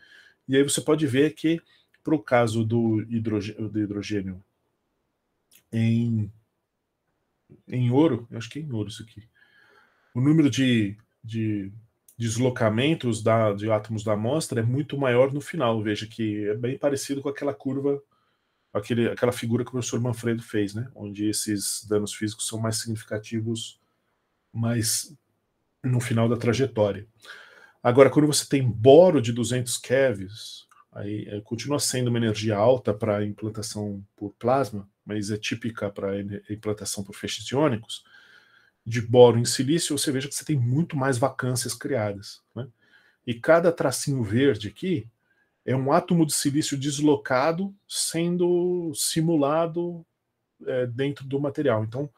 E aí você pode ver que, para o caso do hidrogênio, do hidrogênio em, em ouro, acho que é em ouro isso aqui, o número de, de deslocamentos da, de átomos da amostra é muito maior no final. Veja que é bem parecido com aquela curva, aquele, aquela figura que o professor Manfredo fez, né? onde esses danos físicos são mais significativos mais no final da trajetória. Agora, quando você tem boro de 200 keVs, aí eh, continua sendo uma energia alta para implantação por plasma, mas é típica para implantação por feixes iônicos de boro em silício, você veja que você tem muito mais vacâncias criadas. Né? E cada tracinho verde aqui é um átomo de silício deslocado sendo simulado é, dentro do material. Então,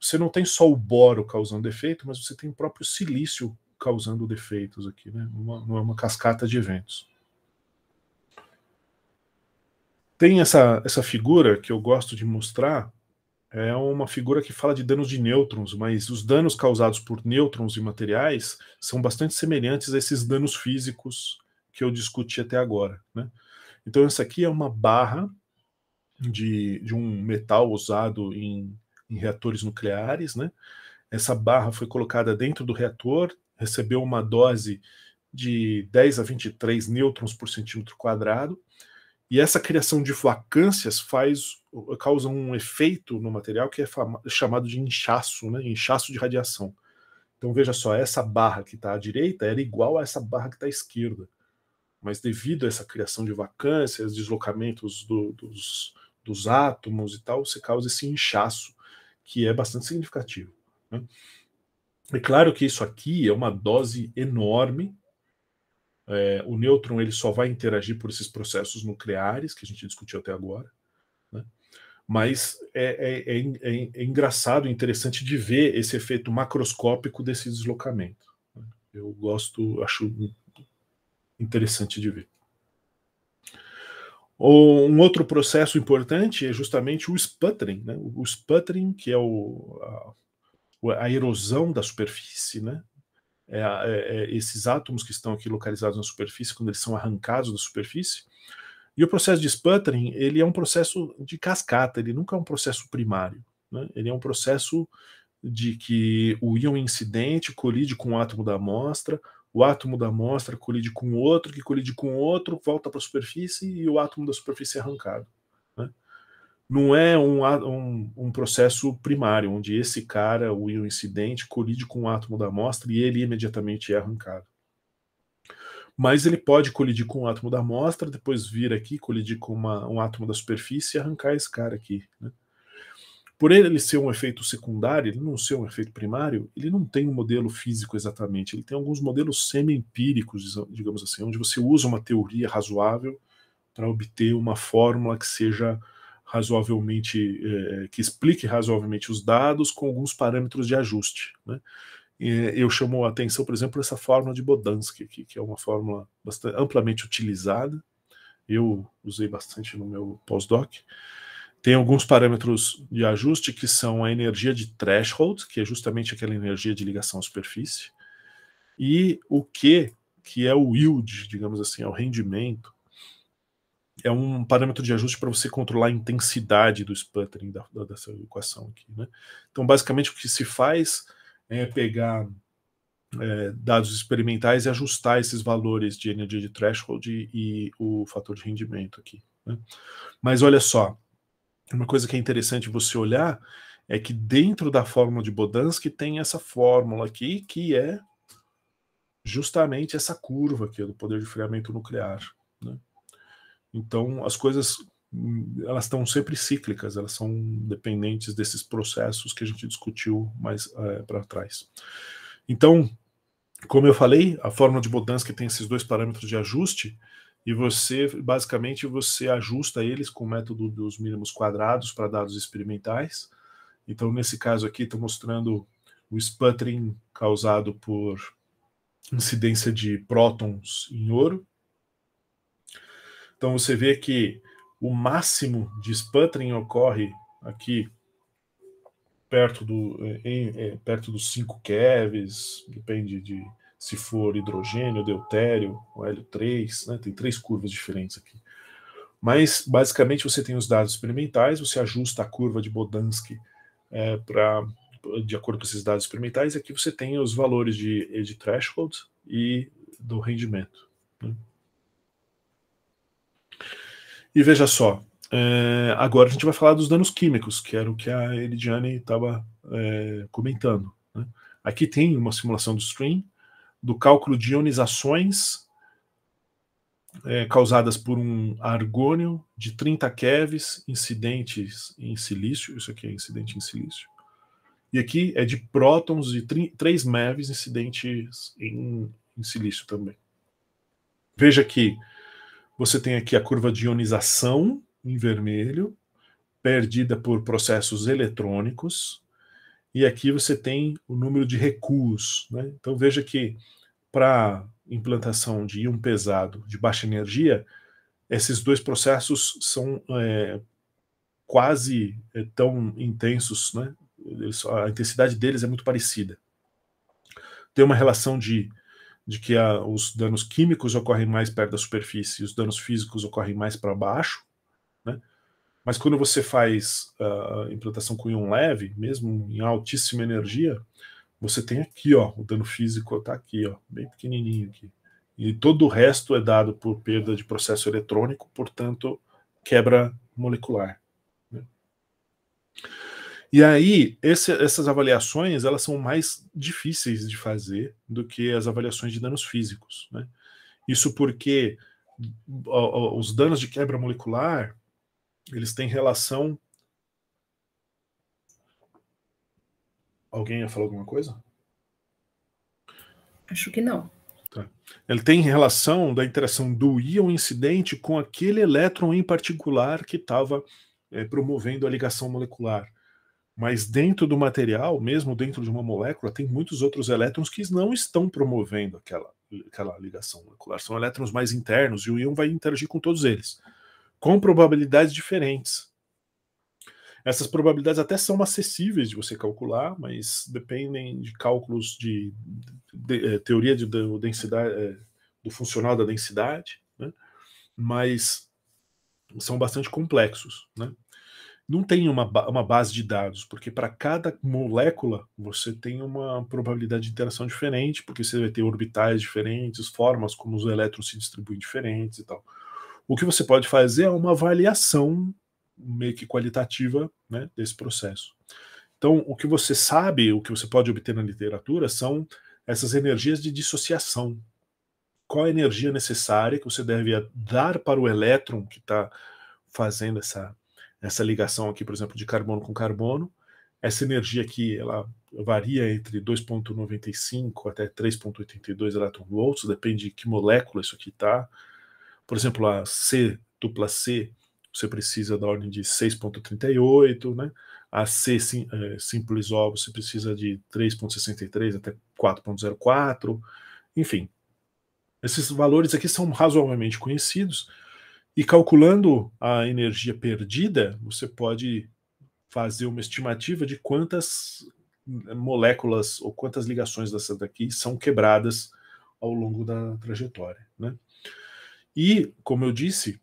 você não tem só o boro causando defeito, mas você tem o próprio silício causando defeitos aqui, né? Uma, uma cascata de eventos. Tem essa, essa figura que eu gosto de mostrar, é uma figura que fala de danos de nêutrons, mas os danos causados por nêutrons e materiais são bastante semelhantes a esses danos físicos que eu discuti até agora. Né? Então, essa aqui é uma barra de, de um metal usado em, em reatores nucleares. Né? Essa barra foi colocada dentro do reator, recebeu uma dose de 10 a 23 nêutrons por centímetro quadrado, e essa criação de vacâncias faz causa um efeito no material que é chamado de inchaço, né? Inchaço de radiação. Então veja só, essa barra que está à direita era é igual a essa barra que está à esquerda. Mas devido a essa criação de vacâncias, deslocamentos do, dos, dos átomos e tal, você causa esse inchaço, que é bastante significativo. Né? É claro que isso aqui é uma dose enorme. É, o nêutron ele só vai interagir por esses processos nucleares que a gente discutiu até agora mas é, é, é, engraçado, interessante de ver esse efeito macroscópico desse deslocamento. Eu gosto, acho interessante de ver. Um outro processo importante é justamente o sputtering, né? o sputtering que é o, a, a erosão da superfície, né? é, é, esses átomos que estão aqui localizados na superfície, quando eles são arrancados da superfície, e o processo de sputtering, ele é um processo de cascata, ele nunca é um processo primário. Né? Ele é um processo de que o íon incidente colide com o átomo da amostra, o átomo da amostra colide com outro, que colide com outro, volta para a superfície e o átomo da superfície é arrancado. Né? Não é um, um, um, processo primário, onde esse cara, o íon incidente, colide com o átomo da amostra e ele imediatamente é arrancado mas ele pode colidir com o átomo da amostra, depois vir aqui, colidir com uma, um átomo da superfície e arrancar esse cara aqui. Né? Por ele ser um efeito secundário, ele não ser um efeito primário, ele não tem um modelo físico exatamente, ele tem alguns modelos semi-empíricos, digamos assim, onde você usa uma teoria razoável para obter uma fórmula que seja razoavelmente, eh, que explique razoavelmente os dados com alguns parâmetros de ajuste. Né? eu chamo a atenção, por exemplo, essa fórmula de Bodansky, que, que é uma fórmula bastante, amplamente utilizada. Eu usei bastante no meu pós-doc. Tem alguns parâmetros de ajuste que são a energia de threshold, que é justamente aquela energia de ligação à superfície, e o Q, que é o yield, digamos assim, é o rendimento. É um parâmetro de ajuste para você controlar a intensidade do sputtering da, da, dessa equação aqui. Né? Então, basicamente, o que se faz né, pegar é, dados experimentais e ajustar esses valores de energia de threshold e, e o fator de rendimento aqui. Né? Mas olha só, uma coisa que é interessante você olhar é que dentro da fórmula de Bodansky tem essa fórmula aqui, que é justamente essa curva aqui do poder de freamento nuclear. Né? Então, as coisas elas estão sempre cíclicas, elas são dependentes desses processos que a gente discutiu mais é, para trás. Então, como eu falei, a fórmula de Bodansky tem esses dois parâmetros de ajuste e você basicamente você ajusta eles com o método dos mínimos quadrados para dados experimentais. Então, nesse caso aqui, estou mostrando o sputtering causado por incidência de prótons em ouro. Então, você vê que o máximo de sputtering ocorre aqui perto, do, é, em, é, perto dos 5 keVs, depende de se for hidrogênio, deutério, hélio 3, né? tem três curvas diferentes aqui. Mas, basicamente, você tem os dados experimentais, você ajusta a curva de Bodansky é, pra, de acordo com esses dados experimentais, e aqui você tem os valores de, de threshold e do rendimento. Né? E veja só, é, agora a gente vai falar dos danos químicos, que era o que a Elidiane estava é, comentando. Né? Aqui tem uma simulação do stream, do cálculo de ionizações é, causadas por um argônio de 30 keVs, incidentes em silício, isso aqui é incidente em silício, e aqui é de prótons de 3 MeVs, incidentes em, em silício também. Veja que você tem aqui a curva de ionização em vermelho, perdida por processos eletrônicos. E aqui você tem o número de recuos. Né? Então veja que para implantação de íon pesado de baixa energia, esses dois processos são é, quase é, tão intensos, né? Eles, a intensidade deles é muito parecida. Tem uma relação de de que a, os danos químicos ocorrem mais perto da superfície e os danos físicos ocorrem mais para baixo, né? Mas quando você faz ah, a uh, implantação com íon leve, mesmo em altíssima energia, você tem aqui, ó, o dano físico está aqui, ó, bem pequenininho aqui. E todo o resto é dado por perda de processo eletrônico, portanto, quebra molecular. Né? E aí, esse, essas avaliações elas são mais difíceis de fazer do que as avaliações de danos físicos. Né? Isso porque os danos de quebra molecular eles têm relação. Alguém ia falar alguma coisa? Acho que não. Tá. Ele tem relação da interação do íon incidente com aquele elétron em particular que estava é, eh, promovendo a ligação molecular. Mas dentro do material, mesmo dentro de uma molécula, tem muitos outros elétrons que não estão promovendo aquela, aquela ligação molecular. São elétrons mais internos e o íon vai interagir com todos eles, com probabilidades diferentes. Essas probabilidades até são acessíveis de você calcular, mas dependem de cálculos de, de, de, eh, de teoria de, densidade, eh, do funcional da densidade, né? mas são bastante complexos. Né? não tem uma, uma base de dados, porque para cada molécula você tem uma probabilidade de interação diferente, porque você vai ter orbitais diferentes, formas como os elétrons se distribuem diferentes e tal. O que você pode fazer é uma avaliação meio que qualitativa né, desse processo. Então, o que você sabe, o que você pode obter na literatura são essas energias de dissociação. Qual a energia necessária que você deve dar para o elétron que está fazendo essa essa ligação aqui, por exemplo, de carbono com carbono. Essa energia aqui, ela varia entre 2,95 até 3,82 elétron-volts, depende de que molécula isso aqui está. Por exemplo, a C, dupla C, você precisa da ordem de 6,38, né? A C sim, é, simples ovo, você precisa de 3,63 até 4,04, enfim. Esses valores aqui são razoavelmente conhecidos, e calculando a energia perdida, você pode fazer uma estimativa de quantas eh, moléculas ou quantas ligações dessa daqui são quebradas ao longo da trajetória. Né? E, como eu disse,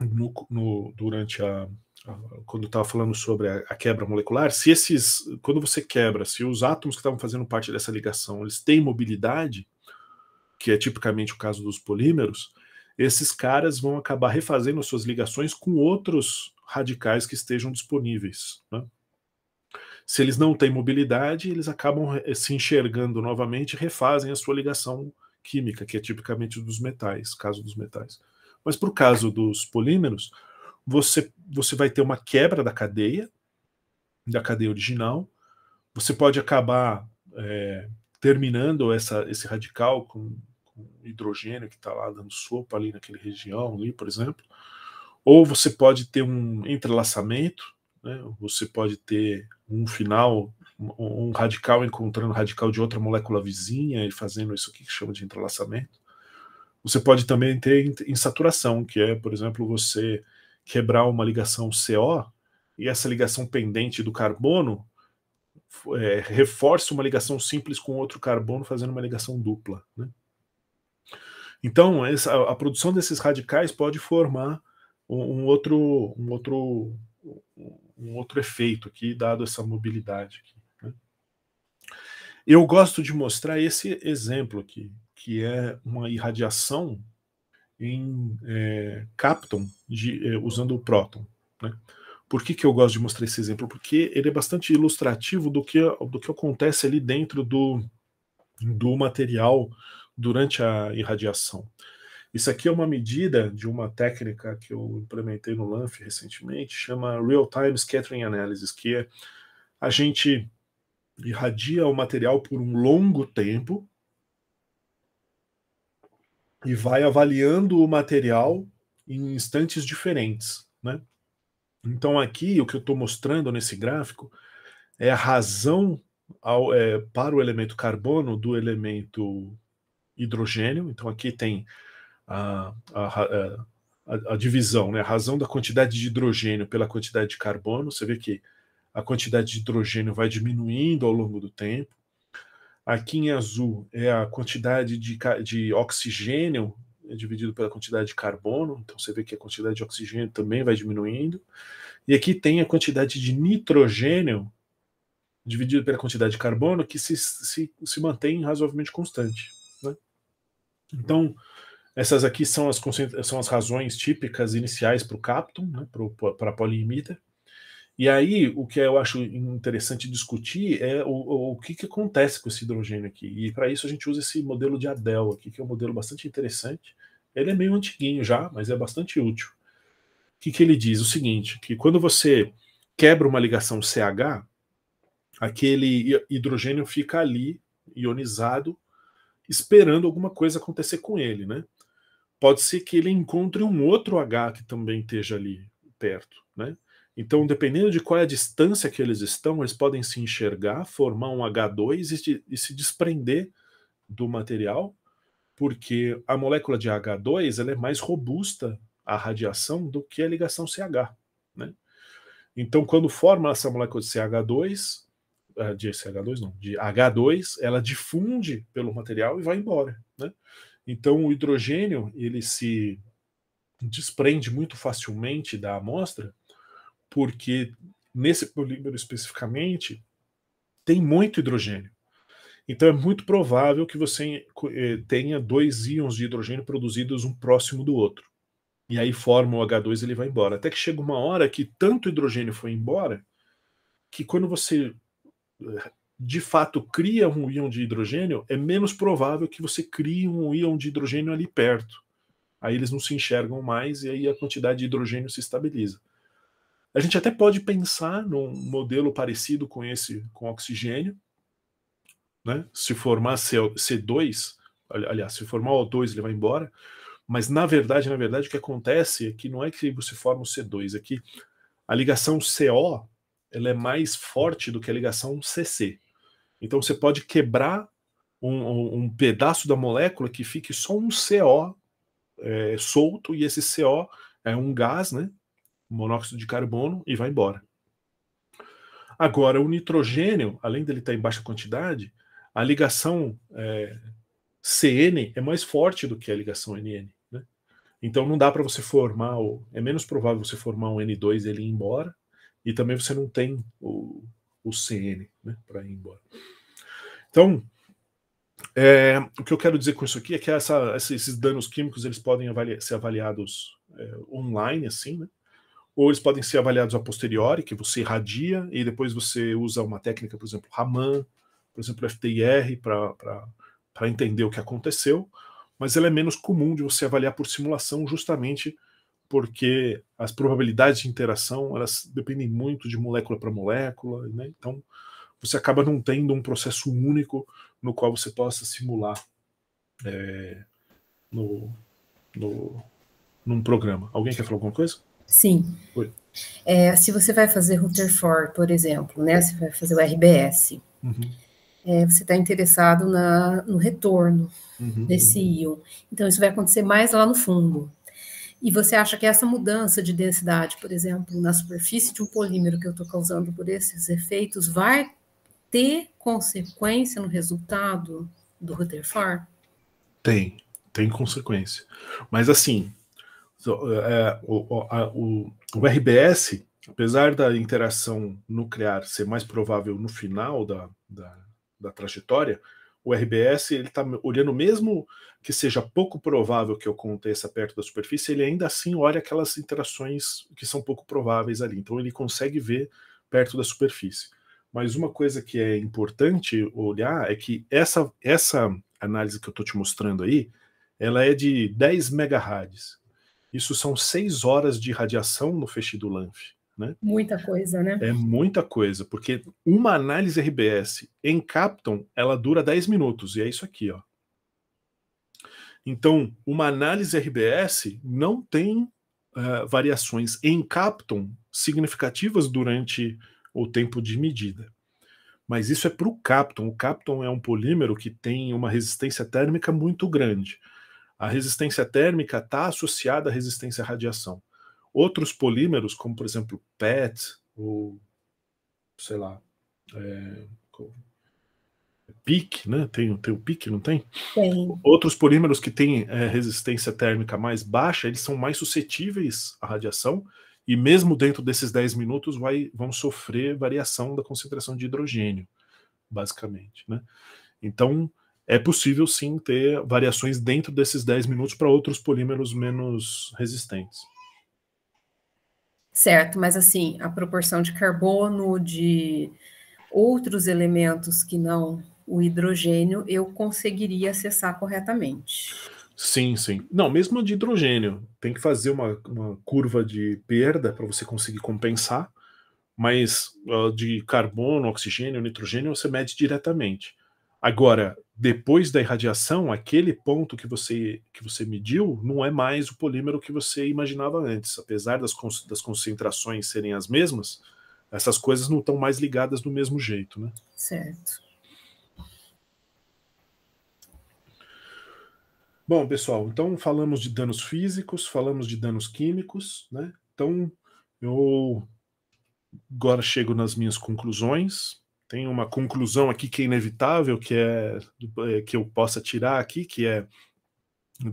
no, no, durante a, a quando estava falando sobre a, a, quebra molecular, se esses, quando você quebra, se os átomos que estavam fazendo parte dessa ligação, eles têm mobilidade, que é tipicamente o caso dos polímeros, esses caras vão acabar refazendo suas ligações com outros radicais que estejam disponíveis. Né? Se eles não têm mobilidade, eles acabam se enxergando novamente e refazem a sua ligação química, que é tipicamente dos metais, caso dos metais. Mas para o caso dos polímeros, você, você vai ter uma quebra da cadeia, da cadeia original, você pode acabar é, terminando essa, esse radical com com hidrogênio que está lá dando sopa ali naquela região, ali, por exemplo. Ou você pode ter um entrelaçamento, né? você pode ter um final, um radical encontrando radical de outra molécula vizinha e fazendo isso aqui que chama de entrelaçamento. Você pode também ter insaturação, que é, por exemplo, você quebrar uma ligação CO e essa ligação pendente do carbono é, reforça uma ligação simples com outro carbono, fazendo uma ligação dupla. Né? Então, essa, a produção desses radicais pode formar um, um, outro, um, outro, um outro efeito aqui, dado essa mobilidade. Aqui, né? Eu gosto de mostrar esse exemplo aqui, que é uma irradiação em é, Capton de, é, usando o próton. Né? Por que, que eu gosto de mostrar esse exemplo? Porque ele é bastante ilustrativo do que, do que acontece ali dentro do, do material durante a irradiação. Isso aqui é uma medida de uma técnica que eu implementei no LANF recentemente, chama Real Time Scattering Analysis, que é a gente irradia o material por um longo tempo e vai avaliando o material em instantes diferentes, né? Então aqui o que eu estou mostrando nesse gráfico é a razão ao, é, para o elemento carbono do elemento hidrogênio. Então aqui tem a, a, é, a, a divisão, né? a razão da quantidade de hidrogênio pela quantidade de carbono. Você vê que a quantidade de hidrogênio vai diminuindo ao longo do tempo. Aqui em azul é a quantidade de, de oxigênio né, dividido pela quantidade de carbono, então você vê que a quantidade de oxigênio também vai diminuindo. E aqui tem a quantidade de nitrogênio dividido pela quantidade de carbono, que se, se, se mantém razoavelmente constante. Então, essas aqui são as, são as razões típicas iniciais para o Capton, né, para a poliimida. E aí, o que eu acho interessante discutir é o, o, o que, que acontece com esse hidrogênio aqui. E para isso a gente usa esse modelo de Adel aqui, que é um modelo bastante interessante. Ele é meio antiguinho já, mas é bastante útil. O que, que ele diz? O seguinte, que quando você quebra uma ligação CH, aquele hidrogênio fica ali, ionizado, esperando alguma coisa acontecer com ele, né? Pode ser que ele encontre um outro H que também esteja ali perto, né? Então, dependendo de qual é a distância que eles estão, eles podem se enxergar, formar um H2 e, e se desprender do material, porque a molécula de H2 ela é mais robusta à radiação do que a ligação CH. Né? Então, quando forma essa molécula de CH2, eh, de SH2 não, de H2, ela difunde pelo material e vai embora, né? Então o hidrogênio, ele se desprende muito facilmente da amostra, porque nesse polímero especificamente tem muito hidrogênio. Então é muito provável que você eh, tenha dois íons de hidrogênio produzidos um próximo do outro. E aí forma o H2 ele vai embora. Até que chega uma hora que tanto hidrogênio foi embora que quando você de fato cria um íon de hidrogênio, é menos provável que você crie um íon de hidrogênio ali perto. Aí eles não se enxergam mais e aí a quantidade de hidrogênio se estabiliza. A gente até pode pensar num modelo parecido com esse com oxigênio, né? Se formar C 2 aliás, se formar O2, ele vai embora. Mas na verdade, na verdade, o que acontece é que não é que você forma o C2, é que a ligação CO ela é mais forte do que a ligação CC. Então você pode quebrar um, um pedaço da molécula que fique só um CO é, solto, e esse CO é um gás, né? Monóxido de carbono, e vai embora. Agora, o nitrogênio, além dele estar tá em baixa quantidade, a ligação é, CN é mais forte do que a ligação NN. Né? Então não dá para você formar, é menos provável você formar um N2 e ele ir embora, e também você não tem o, o CN né, para ir embora. Então, é, o que eu quero dizer com isso aqui é que essa, esses danos químicos eles podem ser avaliados é, online, assim, né? ou eles podem ser avaliados a posteriori, que você irradia e depois você usa uma técnica, por exemplo, Raman, por exemplo, FTIR, para entender o que aconteceu, mas ela é menos comum de você avaliar por simulação, justamente porque as probabilidades de interação elas dependem muito de molécula para molécula, né? então você acaba não tendo um processo único no qual você possa simular é, no, no, num programa. Alguém quer falar alguma coisa? Sim. É, se você vai fazer Rutherford, por exemplo, né? Você vai fazer o RBS. Uhum. É, você está interessado na, no retorno uhum. desse íon. Então, isso vai acontecer mais lá no fundo. E você acha que essa mudança de densidade, por exemplo, na superfície de um polímero que eu estou causando por esses efeitos, vai ter consequência no resultado do Rutherford? Tem, tem consequência. Mas assim, é, o, a, o, o RBS, apesar da interação nuclear ser mais provável no final da, da, da trajetória, o RBS ele está olhando mesmo que seja pouco provável que aconteça perto da superfície, ele ainda assim olha aquelas interações que são pouco prováveis ali. Então ele consegue ver perto da superfície. Mas uma coisa que é importante olhar é que essa, essa análise que eu estou te mostrando aí, ela é de 10 megahertz. Isso são 6 horas de radiação no feixe do LANF. Né? Muita coisa, né? É muita coisa, porque uma análise RBS em Capton, ela dura 10 minutos, e é isso aqui, ó. Então, uma análise RBS não tem uh, variações em Capton significativas durante o tempo de medida. Mas isso é para o Capton. O Capton é um polímero que tem uma resistência térmica muito grande. A resistência térmica está associada à resistência à radiação. Outros polímeros, como por exemplo PET, ou sei lá, é, PIC, né? Tem, tem o PIC, não tem? Tem. Outros polímeros que têm é, resistência térmica mais baixa, eles são mais suscetíveis à radiação, e mesmo dentro desses 10 minutos vai, vão sofrer variação da concentração de hidrogênio, basicamente, né? Então, é possível sim ter variações dentro desses 10 minutos para outros polímeros menos resistentes. Certo, mas assim, a proporção de carbono, de outros elementos que não o hidrogênio, eu conseguiria acessar corretamente. Sim, sim. Não, mesmo de hidrogênio, tem que fazer uma, uma curva de perda para você conseguir compensar, mas uh, de carbono, oxigênio, nitrogênio, você mede diretamente. Agora, depois da irradiação, aquele ponto que você, que você mediu não é mais o polímero que você imaginava antes. Apesar das, das concentrações serem as mesmas, essas coisas não estão mais ligadas do mesmo jeito, né? Certo. Bom, pessoal, então falamos de danos físicos, falamos de danos químicos, né? Então, eu agora chego nas minhas conclusões tem uma conclusão aqui que é inevitável, que é, é que eu possa tirar aqui, que é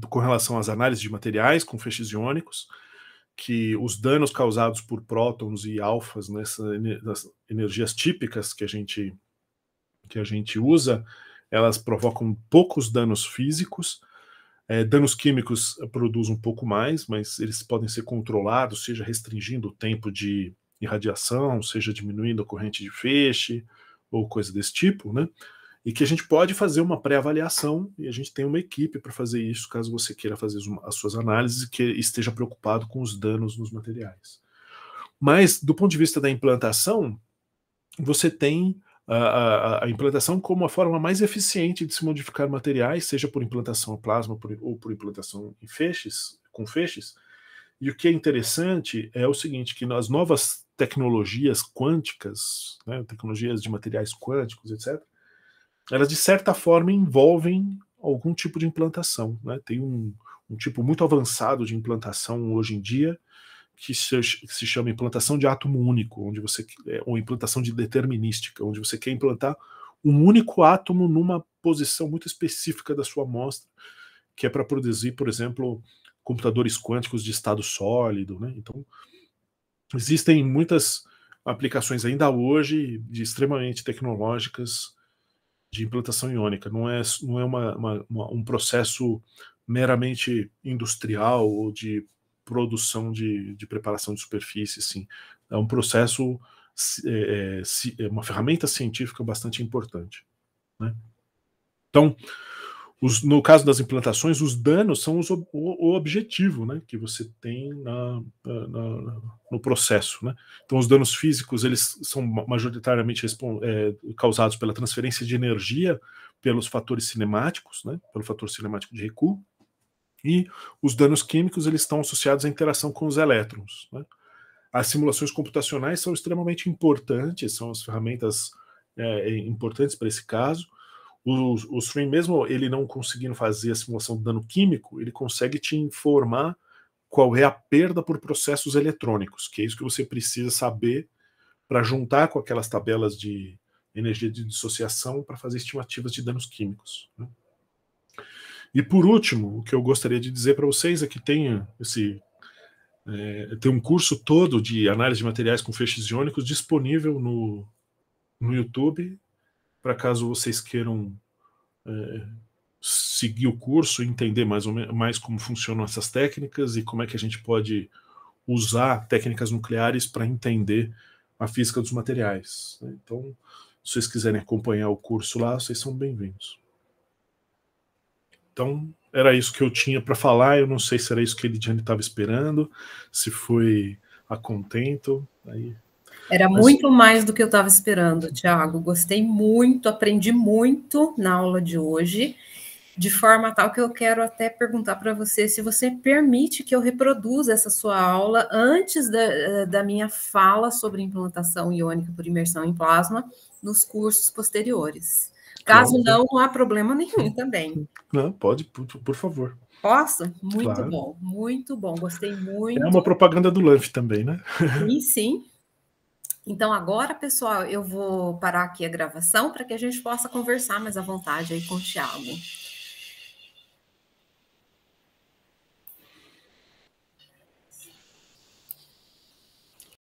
com relação às análises de materiais com feixes iônicos, que os danos causados por prótons e alfas nessas energias típicas que a gente que a gente usa, elas provocam poucos danos físicos. É, danos químicos produzem um pouco mais, mas eles podem ser controlados, seja restringindo o tempo de, irradiação, seja diminuindo a corrente de feixe ou coisa desse tipo, né? E que a gente pode fazer uma pré-avaliação e a gente tem uma equipe para fazer isso, caso você queira fazer as suas análises e que esteja preocupado com os danos nos materiais. Mas, do ponto de vista da implantação, você tem a, a, a, implantação como a forma mais eficiente de se modificar materiais, seja por implantação a plasma por, ou por implantação em feixes, com feixes. E o que é interessante é o seguinte, que as novas tecnologias quânticas, né, tecnologias de materiais quânticos, etc., elas de certa forma envolvem algum tipo de implantação. Né? Tem um, um, tipo muito avançado de implantação hoje em dia que se, que se chama implantação de átomo único, onde você é, ou implantação de determinística, onde você quer implantar um único átomo numa posição muito específica da sua amostra, que é para produzir, por exemplo, computadores quânticos de estado sólido. Né? Então, Existem muitas aplicações ainda hoje de extremamente tecnológicas de implantação iônica. Não é, não é uma, uma, uma, um processo meramente industrial ou de produção de, de preparação de superfície, sim. É um processo, é, é, é uma ferramenta científica bastante importante. Né? Então, os, no caso das implantações, os danos são os, o, o, objetivo né, que você tem na, na, no processo. Né? Então, os danos físicos eles são majoritariamente é, causados pela transferência de energia pelos fatores cinemáticos, né, pelo fator cinemático de recuo, e os danos químicos eles estão associados à interação com os elétrons. Né? As simulações computacionais são extremamente importantes, são as ferramentas é, importantes para esse caso, o, o stream, mesmo ele não conseguindo fazer a simulação do dano químico, ele consegue te informar qual é a perda por processos eletrônicos, que é isso que você precisa saber para juntar com aquelas tabelas de energia de dissociação para fazer estimativas de danos químicos. Né? E por último, o que eu gostaria de dizer para vocês é que tem esse é, tem um curso todo de análise de materiais com feixes iônicos disponível no, no YouTube para caso vocês queiram é, seguir o curso, entender mais, ou menos, mais como funcionam essas técnicas e como é que a gente pode usar técnicas nucleares para entender a física dos materiais. Né? Então, se vocês quiserem acompanhar o curso lá, vocês são bem-vindos. Então, era isso que eu tinha para falar. Eu não sei se era isso que ele estava esperando, se foi a contento. Aí era Mas... muito mais do que eu estava esperando, Tiago. Gostei muito, aprendi muito na aula de hoje, de forma tal que eu quero até perguntar para você se você permite que eu reproduza essa sua aula antes da, eh, da minha fala sobre implantação iônica por imersão em plasma nos cursos posteriores. Caso claro. não, não há problema nenhum também. Não, pode, por, por favor. Posso? Muito claro. bom, muito bom, gostei é muito. É uma propaganda do Lunch também, né? Sim, sim. Então, agora, pessoal, eu vou parar aqui a gravação para que a gente possa conversar mais à vontade aí com o Thiago.